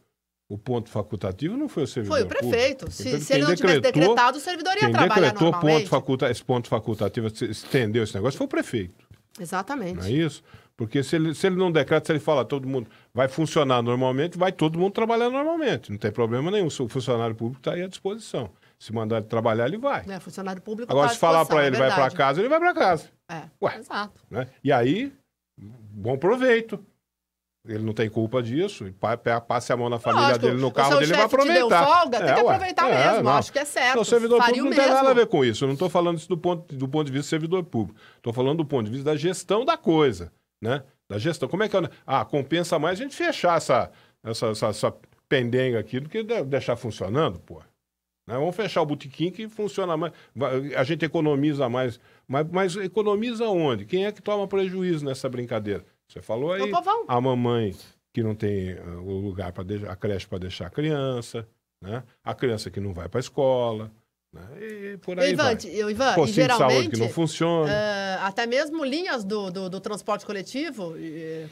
o ponto facultativo não foi o servidor. Foi o prefeito. Público. Se, então, se ele não decretou, tivesse decretado, o servidor ia quem trabalhar decretou normalmente. Ponto faculta, esse ponto facultativo, estendeu esse negócio, foi o prefeito. Exatamente. Não é isso? Porque se ele, se ele não decreta, se ele fala todo mundo vai funcionar normalmente, vai todo mundo trabalhar normalmente. Não tem problema nenhum. O funcionário público está aí à disposição. Se mandar ele trabalhar, ele vai. É, funcionário público Agora, tá se falar para é ele é vai para casa, ele vai para casa. É, Ué, exato. Né? E aí, bom proveito. Ele não tem culpa disso. Passe a mão na família Lógico, dele, no carro dele, vai aproveitar. deu folga, é, tem que aproveitar é, mesmo. É, acho que é certo. Então, servidor público não tem nada a ver com isso. Eu não estou falando isso do ponto, do ponto de vista do servidor público. Estou falando do ponto de vista da gestão da coisa, né? Da gestão. Como é que... É eu... Ah, compensa mais a gente fechar essa, essa, essa, essa pendenga aqui do que deixar funcionando, pô. Né? Vamos fechar o botequim que funciona mais. A gente economiza mais. Mas, mas economiza onde? Quem é que toma prejuízo nessa brincadeira? Você falou aí a mamãe que não tem ah, o lugar para a creche para deixar a criança, né? A criança que não vai para a escola. Né? E por aí. Ivan, vai. Ivan, Postinho de saúde que não funciona. Uh, até mesmo linhas do, do, do transporte coletivo,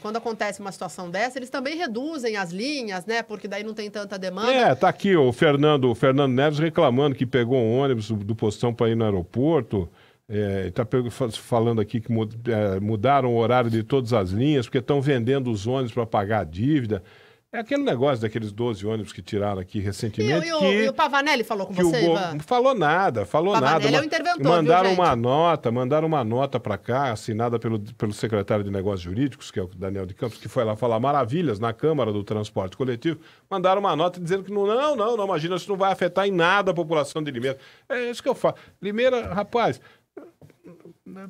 quando acontece uma situação dessa, eles também reduzem as linhas, né? Porque daí não tem tanta demanda. É, tá aqui o Fernando, o Fernando Neves reclamando que pegou um ônibus do postão para ir no aeroporto. Está é, falando aqui que é, mudaram o horário de todas as linhas, porque estão vendendo os ônibus para pagar a dívida. É aquele negócio daqueles 12 ônibus que tiraram aqui recentemente. E, e, que, o, e o, Pavanelli falou com você, o, Ivan? Não falou nada, falou Pavanelli nada. É o interventor, mandaram viu, uma nota, mandaram uma nota para cá, assinada pelo, pelo secretário de Negócios Jurídicos, que é o Daniel de Campos, que foi lá falar maravilhas na Câmara do Transporte Coletivo. Mandaram uma nota dizendo que não, não, não, não imagina, isso não vai afetar em nada a população de Limeira. É isso que eu falo. Limeira, rapaz,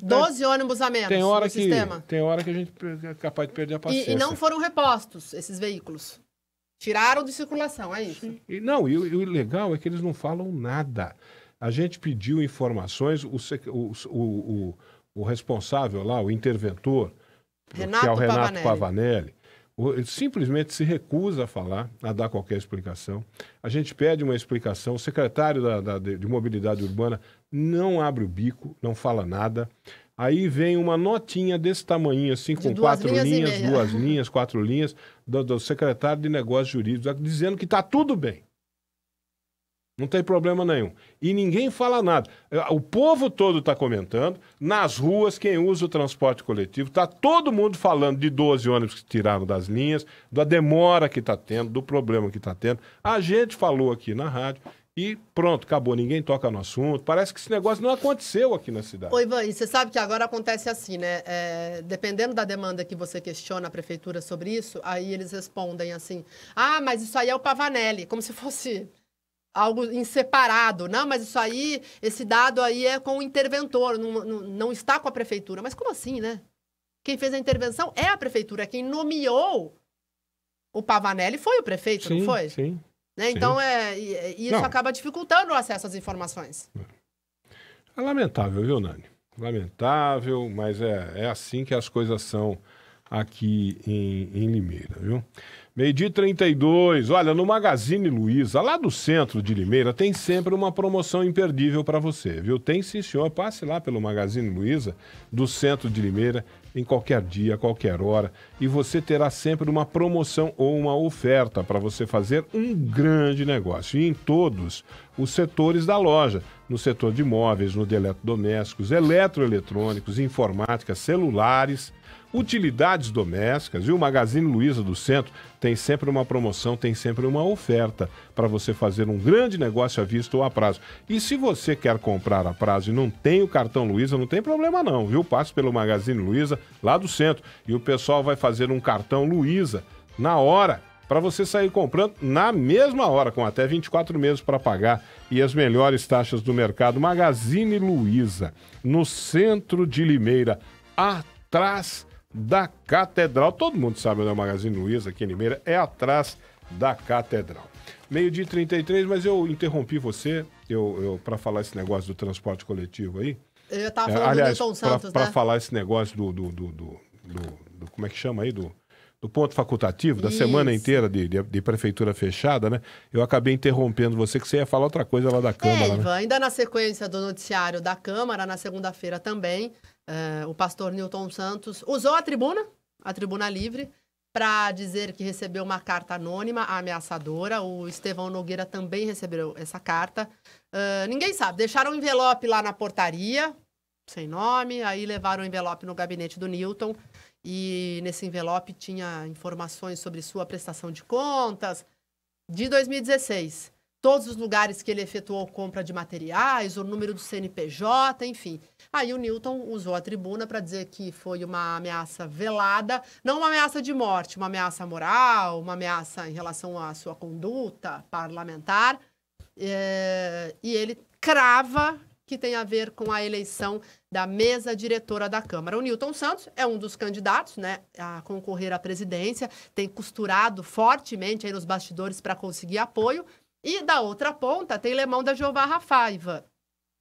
12 né? ônibus a menos tem hora no que, sistema. Tem hora que a gente é capaz de perder a paciência. E, e não foram repostos esses veículos. Tiraram de circulação, é isso? E, não, e, e o legal é que eles não falam nada. A gente pediu informações, o, o, o, o responsável lá, o interventor, Renato que é o Renato Pavanelli, Pavanelli ele simplesmente se recusa a falar, a dar qualquer explicação. A gente pede uma explicação. O secretário da, da de Mobilidade Urbana não abre o bico, não fala nada. Aí vem uma notinha desse tamanho, assim, com quatro linhas, linhas duas linhas, quatro linhas, do, do secretário de Negócios Jurídicos, dizendo que está tudo bem. Não tem problema nenhum. E ninguém fala nada. O povo todo está comentando. Nas ruas, quem usa o transporte coletivo, está todo mundo falando de 12 ônibus que tiraram das linhas, da demora que está tendo, do problema que está tendo. A gente falou aqui na rádio e pronto, acabou, ninguém toca no assunto. Parece que esse negócio não aconteceu aqui na cidade. Oi, Ivan, e você sabe que agora acontece assim, né? É, dependendo da demanda que você questiona a prefeitura sobre isso, aí eles respondem assim: ah, mas isso aí é o Pavanelli, como se fosse algo em separado. Não, mas isso aí, esse dado aí é com o interventor, não, não, não está com a prefeitura. Mas como assim, né? Quem fez a intervenção é a prefeitura, quem nomeou o Pavanelli foi o prefeito, sim, não foi? Sim. Né? Então, é, e, e isso Não. acaba dificultando o acesso às informações. É lamentável, viu, Nani? Lamentável, mas é, é assim que as coisas são aqui em, em Limeira, viu? Meio-dia e 32. Olha, no Magazine Luiza, lá do centro de Limeira, tem sempre uma promoção imperdível para você, viu? Tem sim, senhor. Passe lá pelo Magazine Luiza, do centro de Limeira, em qualquer dia, qualquer hora, e você terá sempre uma promoção ou uma oferta para você fazer um grande negócio. E em todos os setores da loja, no setor de móveis, no de eletrodomésticos, eletroeletrônicos, informática, celulares Utilidades domésticas, e O Magazine Luiza do Centro tem sempre uma promoção, tem sempre uma oferta para você fazer um grande negócio à vista ou a prazo. E se você quer comprar a prazo e não tem o cartão Luiza, não tem problema não, viu? Passe pelo Magazine Luiza lá do centro e o pessoal vai fazer um cartão Luiza na hora para você sair comprando na mesma hora, com até 24 meses para pagar e as melhores taxas do mercado. Magazine Luiza, no centro de Limeira, atrás da Catedral. Todo mundo sabe onde é o Magazine Luiza, aqui em Limeira, é atrás da Catedral. Meio-dia 33, mas eu interrompi você eu, eu para falar esse negócio do transporte coletivo aí. Eu estava é, falando é, aliás, do Newton Santos, pra, né? Para falar esse negócio do do do, do, do, do, Como é que chama aí? Do, do ponto facultativo, da Isso. semana inteira de, de, de, prefeitura fechada, né? Eu acabei interrompendo você, que você ia falar outra coisa lá da Câmara. É, né? Ivan, né? ainda na sequência do noticiário da Câmara, na segunda-feira também, uh, o pastor Newton Santos usou a tribuna, a tribuna livre, para dizer que recebeu uma carta anônima ameaçadora. O Estevão Nogueira também recebeu essa carta. Uh, ninguém sabe. Deixaram o um envelope lá na portaria, sem nome, aí levaram o envelope no gabinete do Newton. E nesse envelope tinha informações sobre sua prestação de contas de 2016 todos os lugares que ele efetuou compra de materiais, o número do CNPJ, enfim. Aí o Newton usou a tribuna para dizer que foi uma ameaça velada, não uma ameaça de morte, uma ameaça moral, uma ameaça em relação à sua conduta parlamentar. É, e ele crava que tem a ver com a eleição da mesa diretora da Câmara. O Newton Santos é um dos candidatos né, a concorrer à presidência, tem costurado fortemente aí nos bastidores para conseguir apoio, e da outra ponta tem Lemão da Jeová Rafaiva,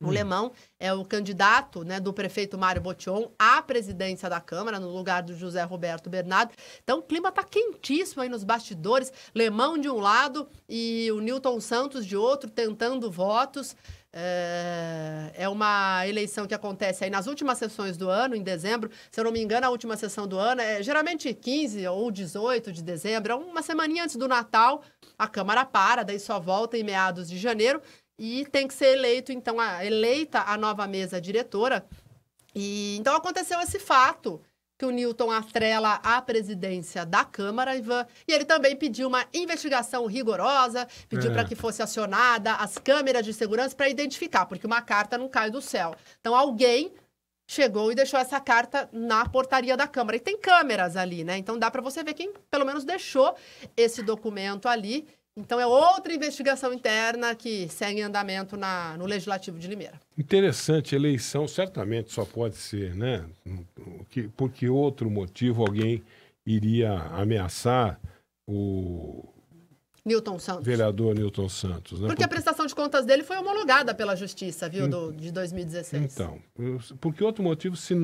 o hum. Lemão é o candidato né, do prefeito Mário Botion à presidência da Câmara, no lugar do José Roberto Bernardo. Então, o clima está quentíssimo aí nos bastidores. Lemão de um lado e o Newton Santos de outro, tentando votos. É, é uma eleição que acontece aí nas últimas sessões do ano, em dezembro. Se eu não me engano, a última sessão do ano é geralmente 15 ou 18 de dezembro, é uma semaninha antes do Natal. A Câmara para, daí só volta em meados de janeiro e tem que ser eleito, então, a, eleita a nova mesa diretora. E então aconteceu esse fato que o Newton atrela à presidência da Câmara, Ivan, e ele também pediu uma investigação rigorosa, pediu é. para que fosse acionada as câmeras de segurança para identificar, porque uma carta não cai do céu. Então alguém chegou e deixou essa carta na portaria da Câmara. E tem câmeras ali, né? Então dá para você ver quem pelo menos deixou esse documento ali. Então é outra investigação interna que segue em andamento na, no Legislativo de Limeira. Interessante, eleição certamente só pode ser, né? Porque outro motivo alguém iria ameaçar o Newton Santos. Vereador Newton Santos, né? Porque a prestação de contas dele foi homologada pela justiça, viu, do, hum. de 2016. Então, por que outro motivo, se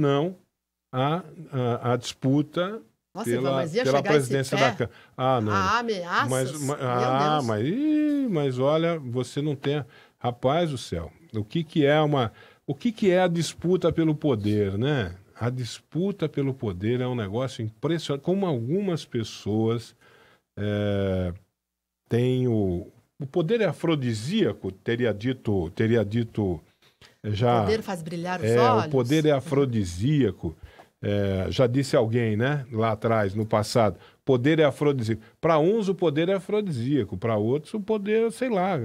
a, a, a disputa nossa, pela, mas ia pela presidência da Câmara. Ah, não. Ah, ameaças? Ah, mas, mas ah, mas, ih, mas olha, você não tem. Rapaz do céu, o que, que é uma. O que, que é a disputa pelo poder, né? A disputa pelo poder é um negócio impressionante. Como algumas pessoas é, têm o. O poder é afrodisíaco, teria dito, teria dito já. O poder faz brilhar os é, olhos. O poder é afrodisíaco. É, já disse alguém, né, lá atrás, no passado, poder é afrodisíaco. Para uns o poder é afrodisíaco, para outros o poder, sei lá,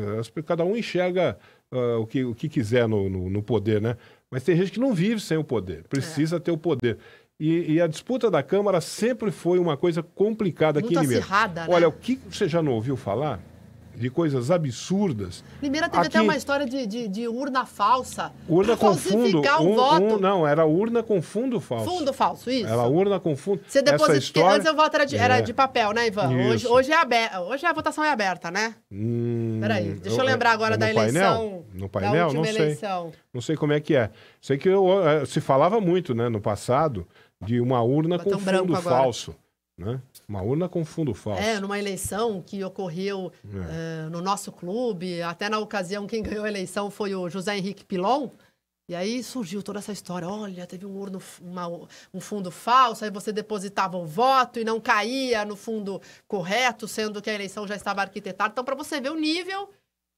cada um enxerga uh, o, que, o que quiser no, no, no, poder, né? Mas tem gente que não vive sem o poder, precisa é. ter o poder. E, e, a disputa da Câmara sempre foi uma coisa complicada Muito aqui em Minas. Né? Olha, o que você já não ouviu falar? de coisas absurdas. Primeira teve Aqui, até uma história de, de, de urna falsa. Urna com fundo. Um, um voto. não, era urna com fundo falso. Fundo falso, isso. Era urna com fundo. Você deposita. História... Antes o voto era de, é. de papel, né, Ivan? Hoje, hoje, é aberta. Hoje a votação é aberta, né? Hum, Peraí, deixa eu, eu é, lembrar agora da painel? eleição. No painel? Da não sei. Eleição. Não sei como é que é. Sei que eu, é, se falava muito, né, no passado, de uma urna Botão tá com fundo falso. Agora. Né? Uma urna com fundo falso. É, numa eleição que ocorreu é. uh, no nosso clube, até na ocasião quem ganhou a eleição foi o José Henrique Pilon. E aí surgiu toda essa história. Olha, teve um urno, uma, um fundo falso, aí você depositava o voto e não caía no fundo correto, sendo que a eleição já estava arquitetada. Então, para você ver o nível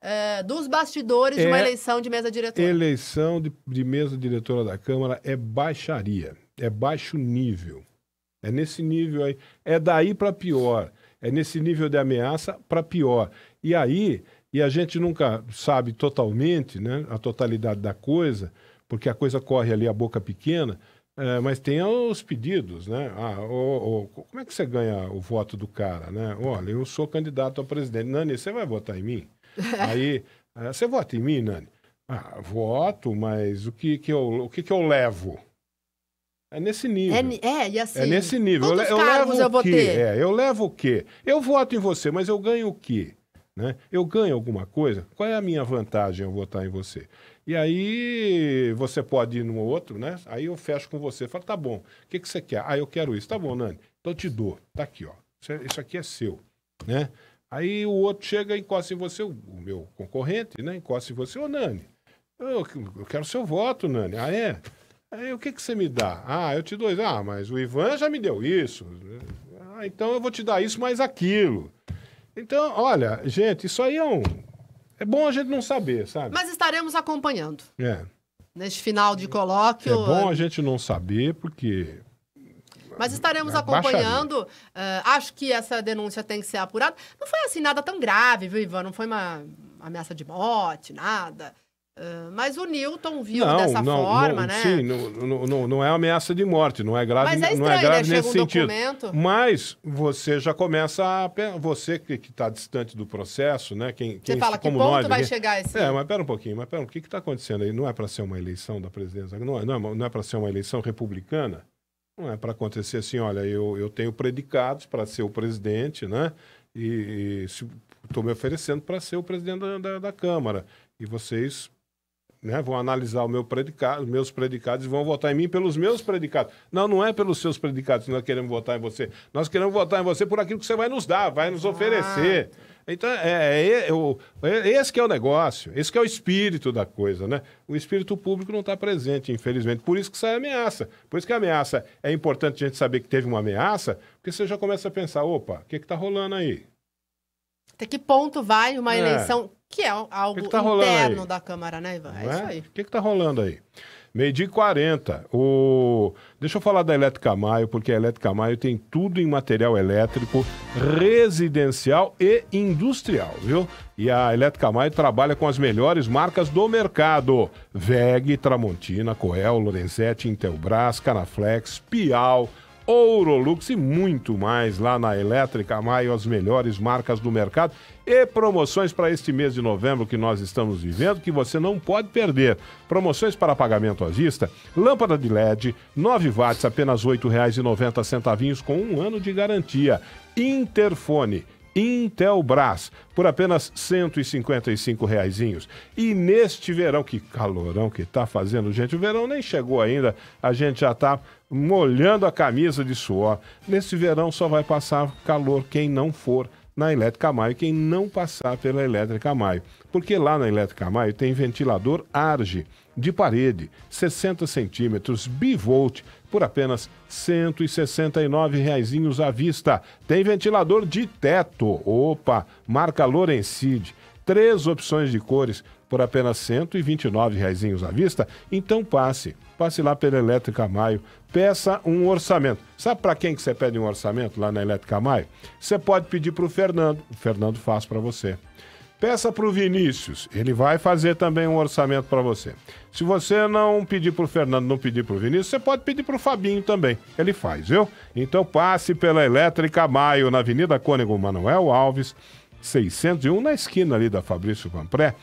é, dos bastidores é de uma é eleição de mesa diretora. Eleição de, de mesa diretora da Câmara é baixaria, é baixo nível. É nesse nível aí. É daí para pior. É nesse nível de ameaça para pior. E aí, e a gente nunca sabe totalmente né, a totalidade da coisa, porque a coisa corre ali a boca pequena, é, mas tem os pedidos, né? Ah, como é que você ganha o voto do cara, né? Olha, eu sou candidato a presidente. Nani, você vai votar em mim? aí, ah, você vota em mim, Nani? Ah, voto, mas o que, que, eu, o que, que eu levo? É nesse nível. É, é, e assim. É nesse nível. Quantos eu, eu levo eu vou ter? É, eu levo o quê? Eu voto em você, mas eu ganho o quê? Né? Eu ganho alguma coisa? Qual é a minha vantagem eu votar em você? E aí você pode ir no outro, né? Aí eu fecho com você. Falo, tá bom, o que, que você quer? Ah, eu quero isso. Tá bom, Nani. Então eu te dou. Tá aqui, ó. Isso é, aqui é seu, né? Aí o outro chega, encosta em você, o meu concorrente, né? Encosta em você, ô Nani, eu, eu quero seu voto, Nani. Ah, é? Aí, o que, que você me dá? Ah, eu te dou. Ah, mas o Ivan já me deu isso. Ah, então eu vou te dar isso mais aquilo. Então, olha, gente, isso aí é um. É bom a gente não saber, sabe? Mas estaremos acompanhando. É. Neste final de colóquio. É bom ah, a gente não saber, porque mas estaremos é acompanhando. Uh, acho que essa denúncia tem que ser apurada. Não foi assim nada tão grave, viu, Ivan? Não foi uma ameaça de morte, nada. Ah, mas o Newton viu não, dessa não, forma, não, né? Sim, não, não, não é ameaça de morte, não é grave, mas é estranho, não é grave né? nesse um sentido. Documento. Mas você já começa a você que está distante do processo, né? Quem, você quem, fala como que ponto nós, vai chegar esse? É, mas pera um pouquinho, mas pera, o que está acontecendo aí? Não é para ser uma eleição da presidência, não é, não é, não é para ser uma eleição republicana? Não é para acontecer assim, olha, eu, eu tenho predicados para ser o presidente, né? E estou me oferecendo para ser o presidente da, da, da Câmara. E vocês né, vão analisar o meu predicado, meus predicados e vão votar em mim pelos meus predicados. Não, não é pelos seus predicados que nós queremos votar em você. Nós queremos votar em você por aquilo que você vai nos dar, vai nos ah. oferecer. Então, é, é, é, é, esse que é o negócio, esse que é o espírito da coisa, né? O espírito público não está presente, infelizmente. Por isso que sai ameaça. Por isso que a ameaça é importante a gente saber que teve uma ameaça, porque você já começa a pensar, opa, o que está rolando aí? Até que ponto vai uma é. eleição que é algo que que tá interno da Câmara, né, Ivan? É, é, isso aí. O que, que tá rolando aí? Meio-dia e 40. O... Deixa eu falar da Elétrica Maio, porque a Elétrica Maio tem tudo em material elétrico, residencial e industrial, viu? E a Elétrica Maio trabalha com as melhores marcas do mercado: VEG, Tramontina, Coel, Lorenzetti, Intelbras, Canaflex, Pial. Ourolux e muito mais lá na Elétrica Maio, as melhores marcas do mercado e promoções para este mês de novembro que nós estamos vivendo que você não pode perder. Promoções para pagamento à vista, lâmpada de LED, 9 watts, apenas R$ 8,90 com um ano de garantia. Interfone Intelbras, por apenas R$ 155. Reaisinhos. E neste verão, que calorão que tá fazendo, gente, o verão nem chegou ainda, a gente já tá molhando a camisa de suor. Neste verão só vai passar calor quem não for na Elétrica Maio, quem não passar pela Elétrica Maio. Porque lá na Elétrica Maio tem ventilador ARGE de parede, 60 centímetros, bivolt, por apenas R$ 169,00 à vista. Tem ventilador de teto. Opa, marca Lorencide. Três opções de cores por apenas R$ 129,00 à vista. Então passe. Passe lá pela Elétrica Maio. Peça um orçamento. Sabe para quem que você pede um orçamento lá na Elétrica Maio? Você pode pedir para o Fernando. O Fernando faz para você. Peça para o Vinícius, ele vai fazer também um orçamento para você. Se você não pedir para o Fernando, não pedir para o Vinícius, você pode pedir para o Fabinho também. Ele faz, viu? Então passe pela Elétrica Maio, na Avenida Cônego Manuel Alves, 601, na esquina ali da Fabrício Pampré.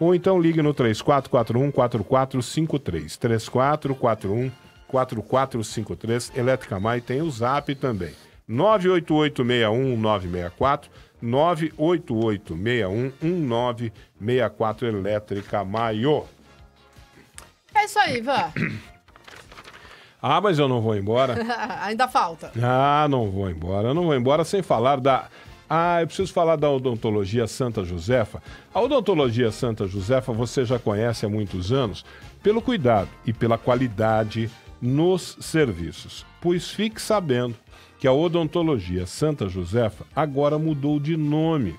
Ou então ligue no 3441-4453. 3441 4453. Elétrica Maio tem o zap também. 988 988611964 Elétrica Maio. É isso aí, Ivan. Ah, mas eu não vou embora. Ainda falta. Ah, não vou embora. Eu não vou embora sem falar da. Ah, eu preciso falar da Odontologia Santa Josefa. A Odontologia Santa Josefa você já conhece há muitos anos pelo cuidado e pela qualidade nos serviços. Pois fique sabendo que a odontologia Santa Josefa agora mudou de nome.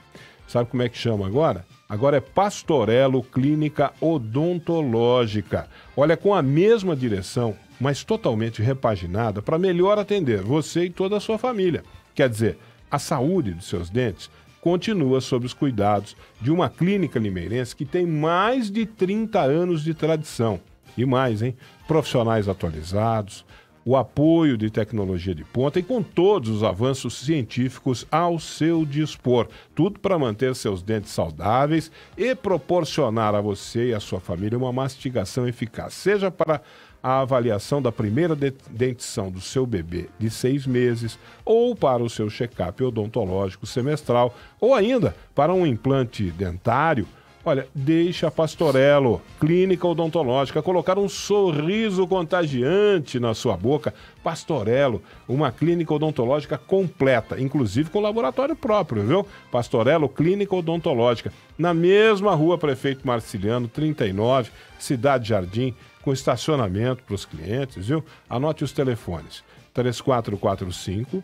Sabe como é que chama agora? Agora é Pastorelo Clínica Odontológica. Olha, com a mesma direção, mas totalmente repaginada para melhor atender você e toda a sua família. Quer dizer, a saúde dos seus dentes continua sob os cuidados de uma clínica limeirense que tem mais de 30 anos de tradição. E mais, hein? Profissionais atualizados, o apoio de tecnologia de ponta e com todos os avanços científicos ao seu dispor. Tudo para manter seus dentes saudáveis e proporcionar a você e a sua família uma mastigação eficaz, seja para a avaliação da primeira dentição do seu bebê de seis meses, ou para o seu check-up odontológico semestral, ou ainda para um implante dentário Olha, deixa Pastorello, clínica odontológica, colocar um sorriso contagiante na sua boca. Pastorello, uma clínica odontológica completa, inclusive com laboratório próprio, viu? Pastorello, clínica odontológica, na mesma rua Prefeito Marciliano, 39, Cidade Jardim, com estacionamento para os clientes, viu? Anote os telefones: 3445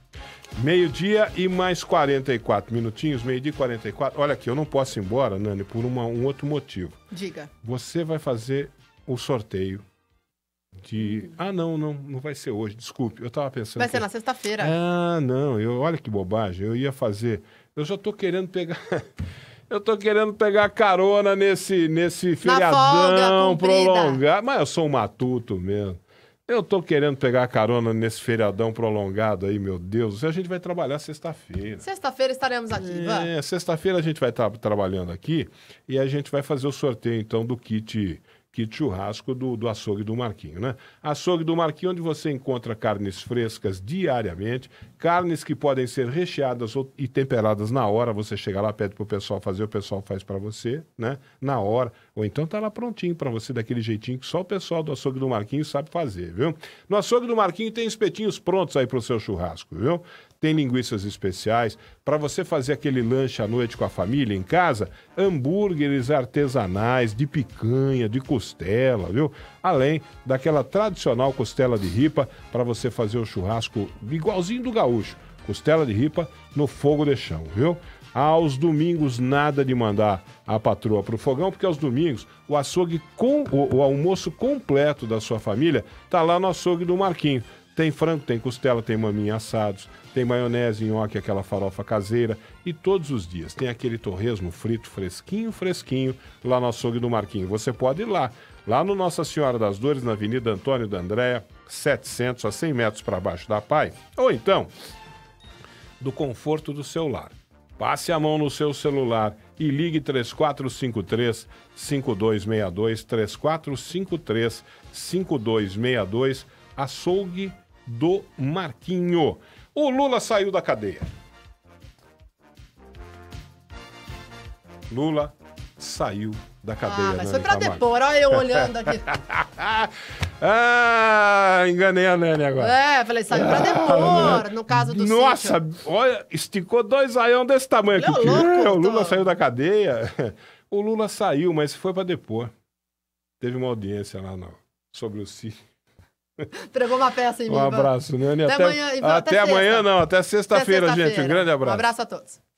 Meio-dia e mais 44 minutinhos, meio-dia e 44. Olha aqui, eu não posso ir embora, Nani, por uma, um outro motivo. Diga. Você vai fazer o sorteio de. Uhum. Ah, não, não, não vai ser hoje, desculpe. Eu estava pensando. Vai que... ser na sexta-feira. Ah, não, eu, olha que bobagem. Eu ia fazer. Eu já estou querendo pegar. eu estou querendo pegar carona nesse, nesse feriadão prolongado. Mas eu sou um matuto mesmo. Eu tô querendo pegar carona nesse feriadão prolongado aí, meu Deus. A gente vai trabalhar sexta-feira. Sexta-feira estaremos aqui, é, vai. sexta-feira a gente vai estar tá trabalhando aqui e a gente vai fazer o sorteio, então, do kit kit churrasco do, do açougue do Marquinho, né? Açougue do Marquinho, onde você encontra carnes frescas diariamente Carnes que podem ser recheadas e temperadas na hora. Você chega lá, pede para o pessoal fazer, o pessoal faz para você, né? Na hora. Ou então tá lá prontinho para você, daquele jeitinho que só o pessoal do açougue do Marquinhos sabe fazer, viu? No açougue do Marquinhos tem espetinhos prontos aí para o seu churrasco, viu? Tem linguiças especiais. Para você fazer aquele lanche à noite com a família em casa, hambúrgueres artesanais, de picanha, de costela, viu? Além daquela tradicional costela de ripa para você fazer o churrasco igualzinho do gaúcho gaúcho. Costela de ripa no fogo de chão, viu? Aos domingos, nada de mandar a patroa para o fogão, porque aos domingos o açougue com o, o almoço completo da sua família tá lá no açougue do Marquinho. Tem frango, tem costela, tem maminha assados, tem maionese, nhoque, aquela farofa caseira. E todos os dias tem aquele torresmo frito fresquinho, fresquinho, lá no açougue do Marquinho. Você pode ir lá, lá no Nossa Senhora das Dores, na Avenida Antônio da Andréa, 700 a 100 metros para baixo da PAI, ou então do conforto do seu lar. Passe a mão no seu celular e ligue 3453 5262 3453 5262 açougue do Marquinho. O Lula saiu da cadeia. Lula saiu da cadeia. Ah, mas foi para depor, olha eu olhando aqui. Ah, enganei a Nani agora. É, falei, saiu pra demora, ah, no caso do Nossa, sítio. olha, esticou dois aião desse tamanho é aqui. Louco, o Lula tô... saiu da cadeia. O Lula saiu, mas foi pra depor. Teve uma audiência lá no, sobre o sítio. Entregou uma peça em mim. Um abraço, Nani. Até, até, amanhã, Ivan, até, até amanhã não, até sexta-feira, sexta gente. Um grande abraço. Um abraço a todos.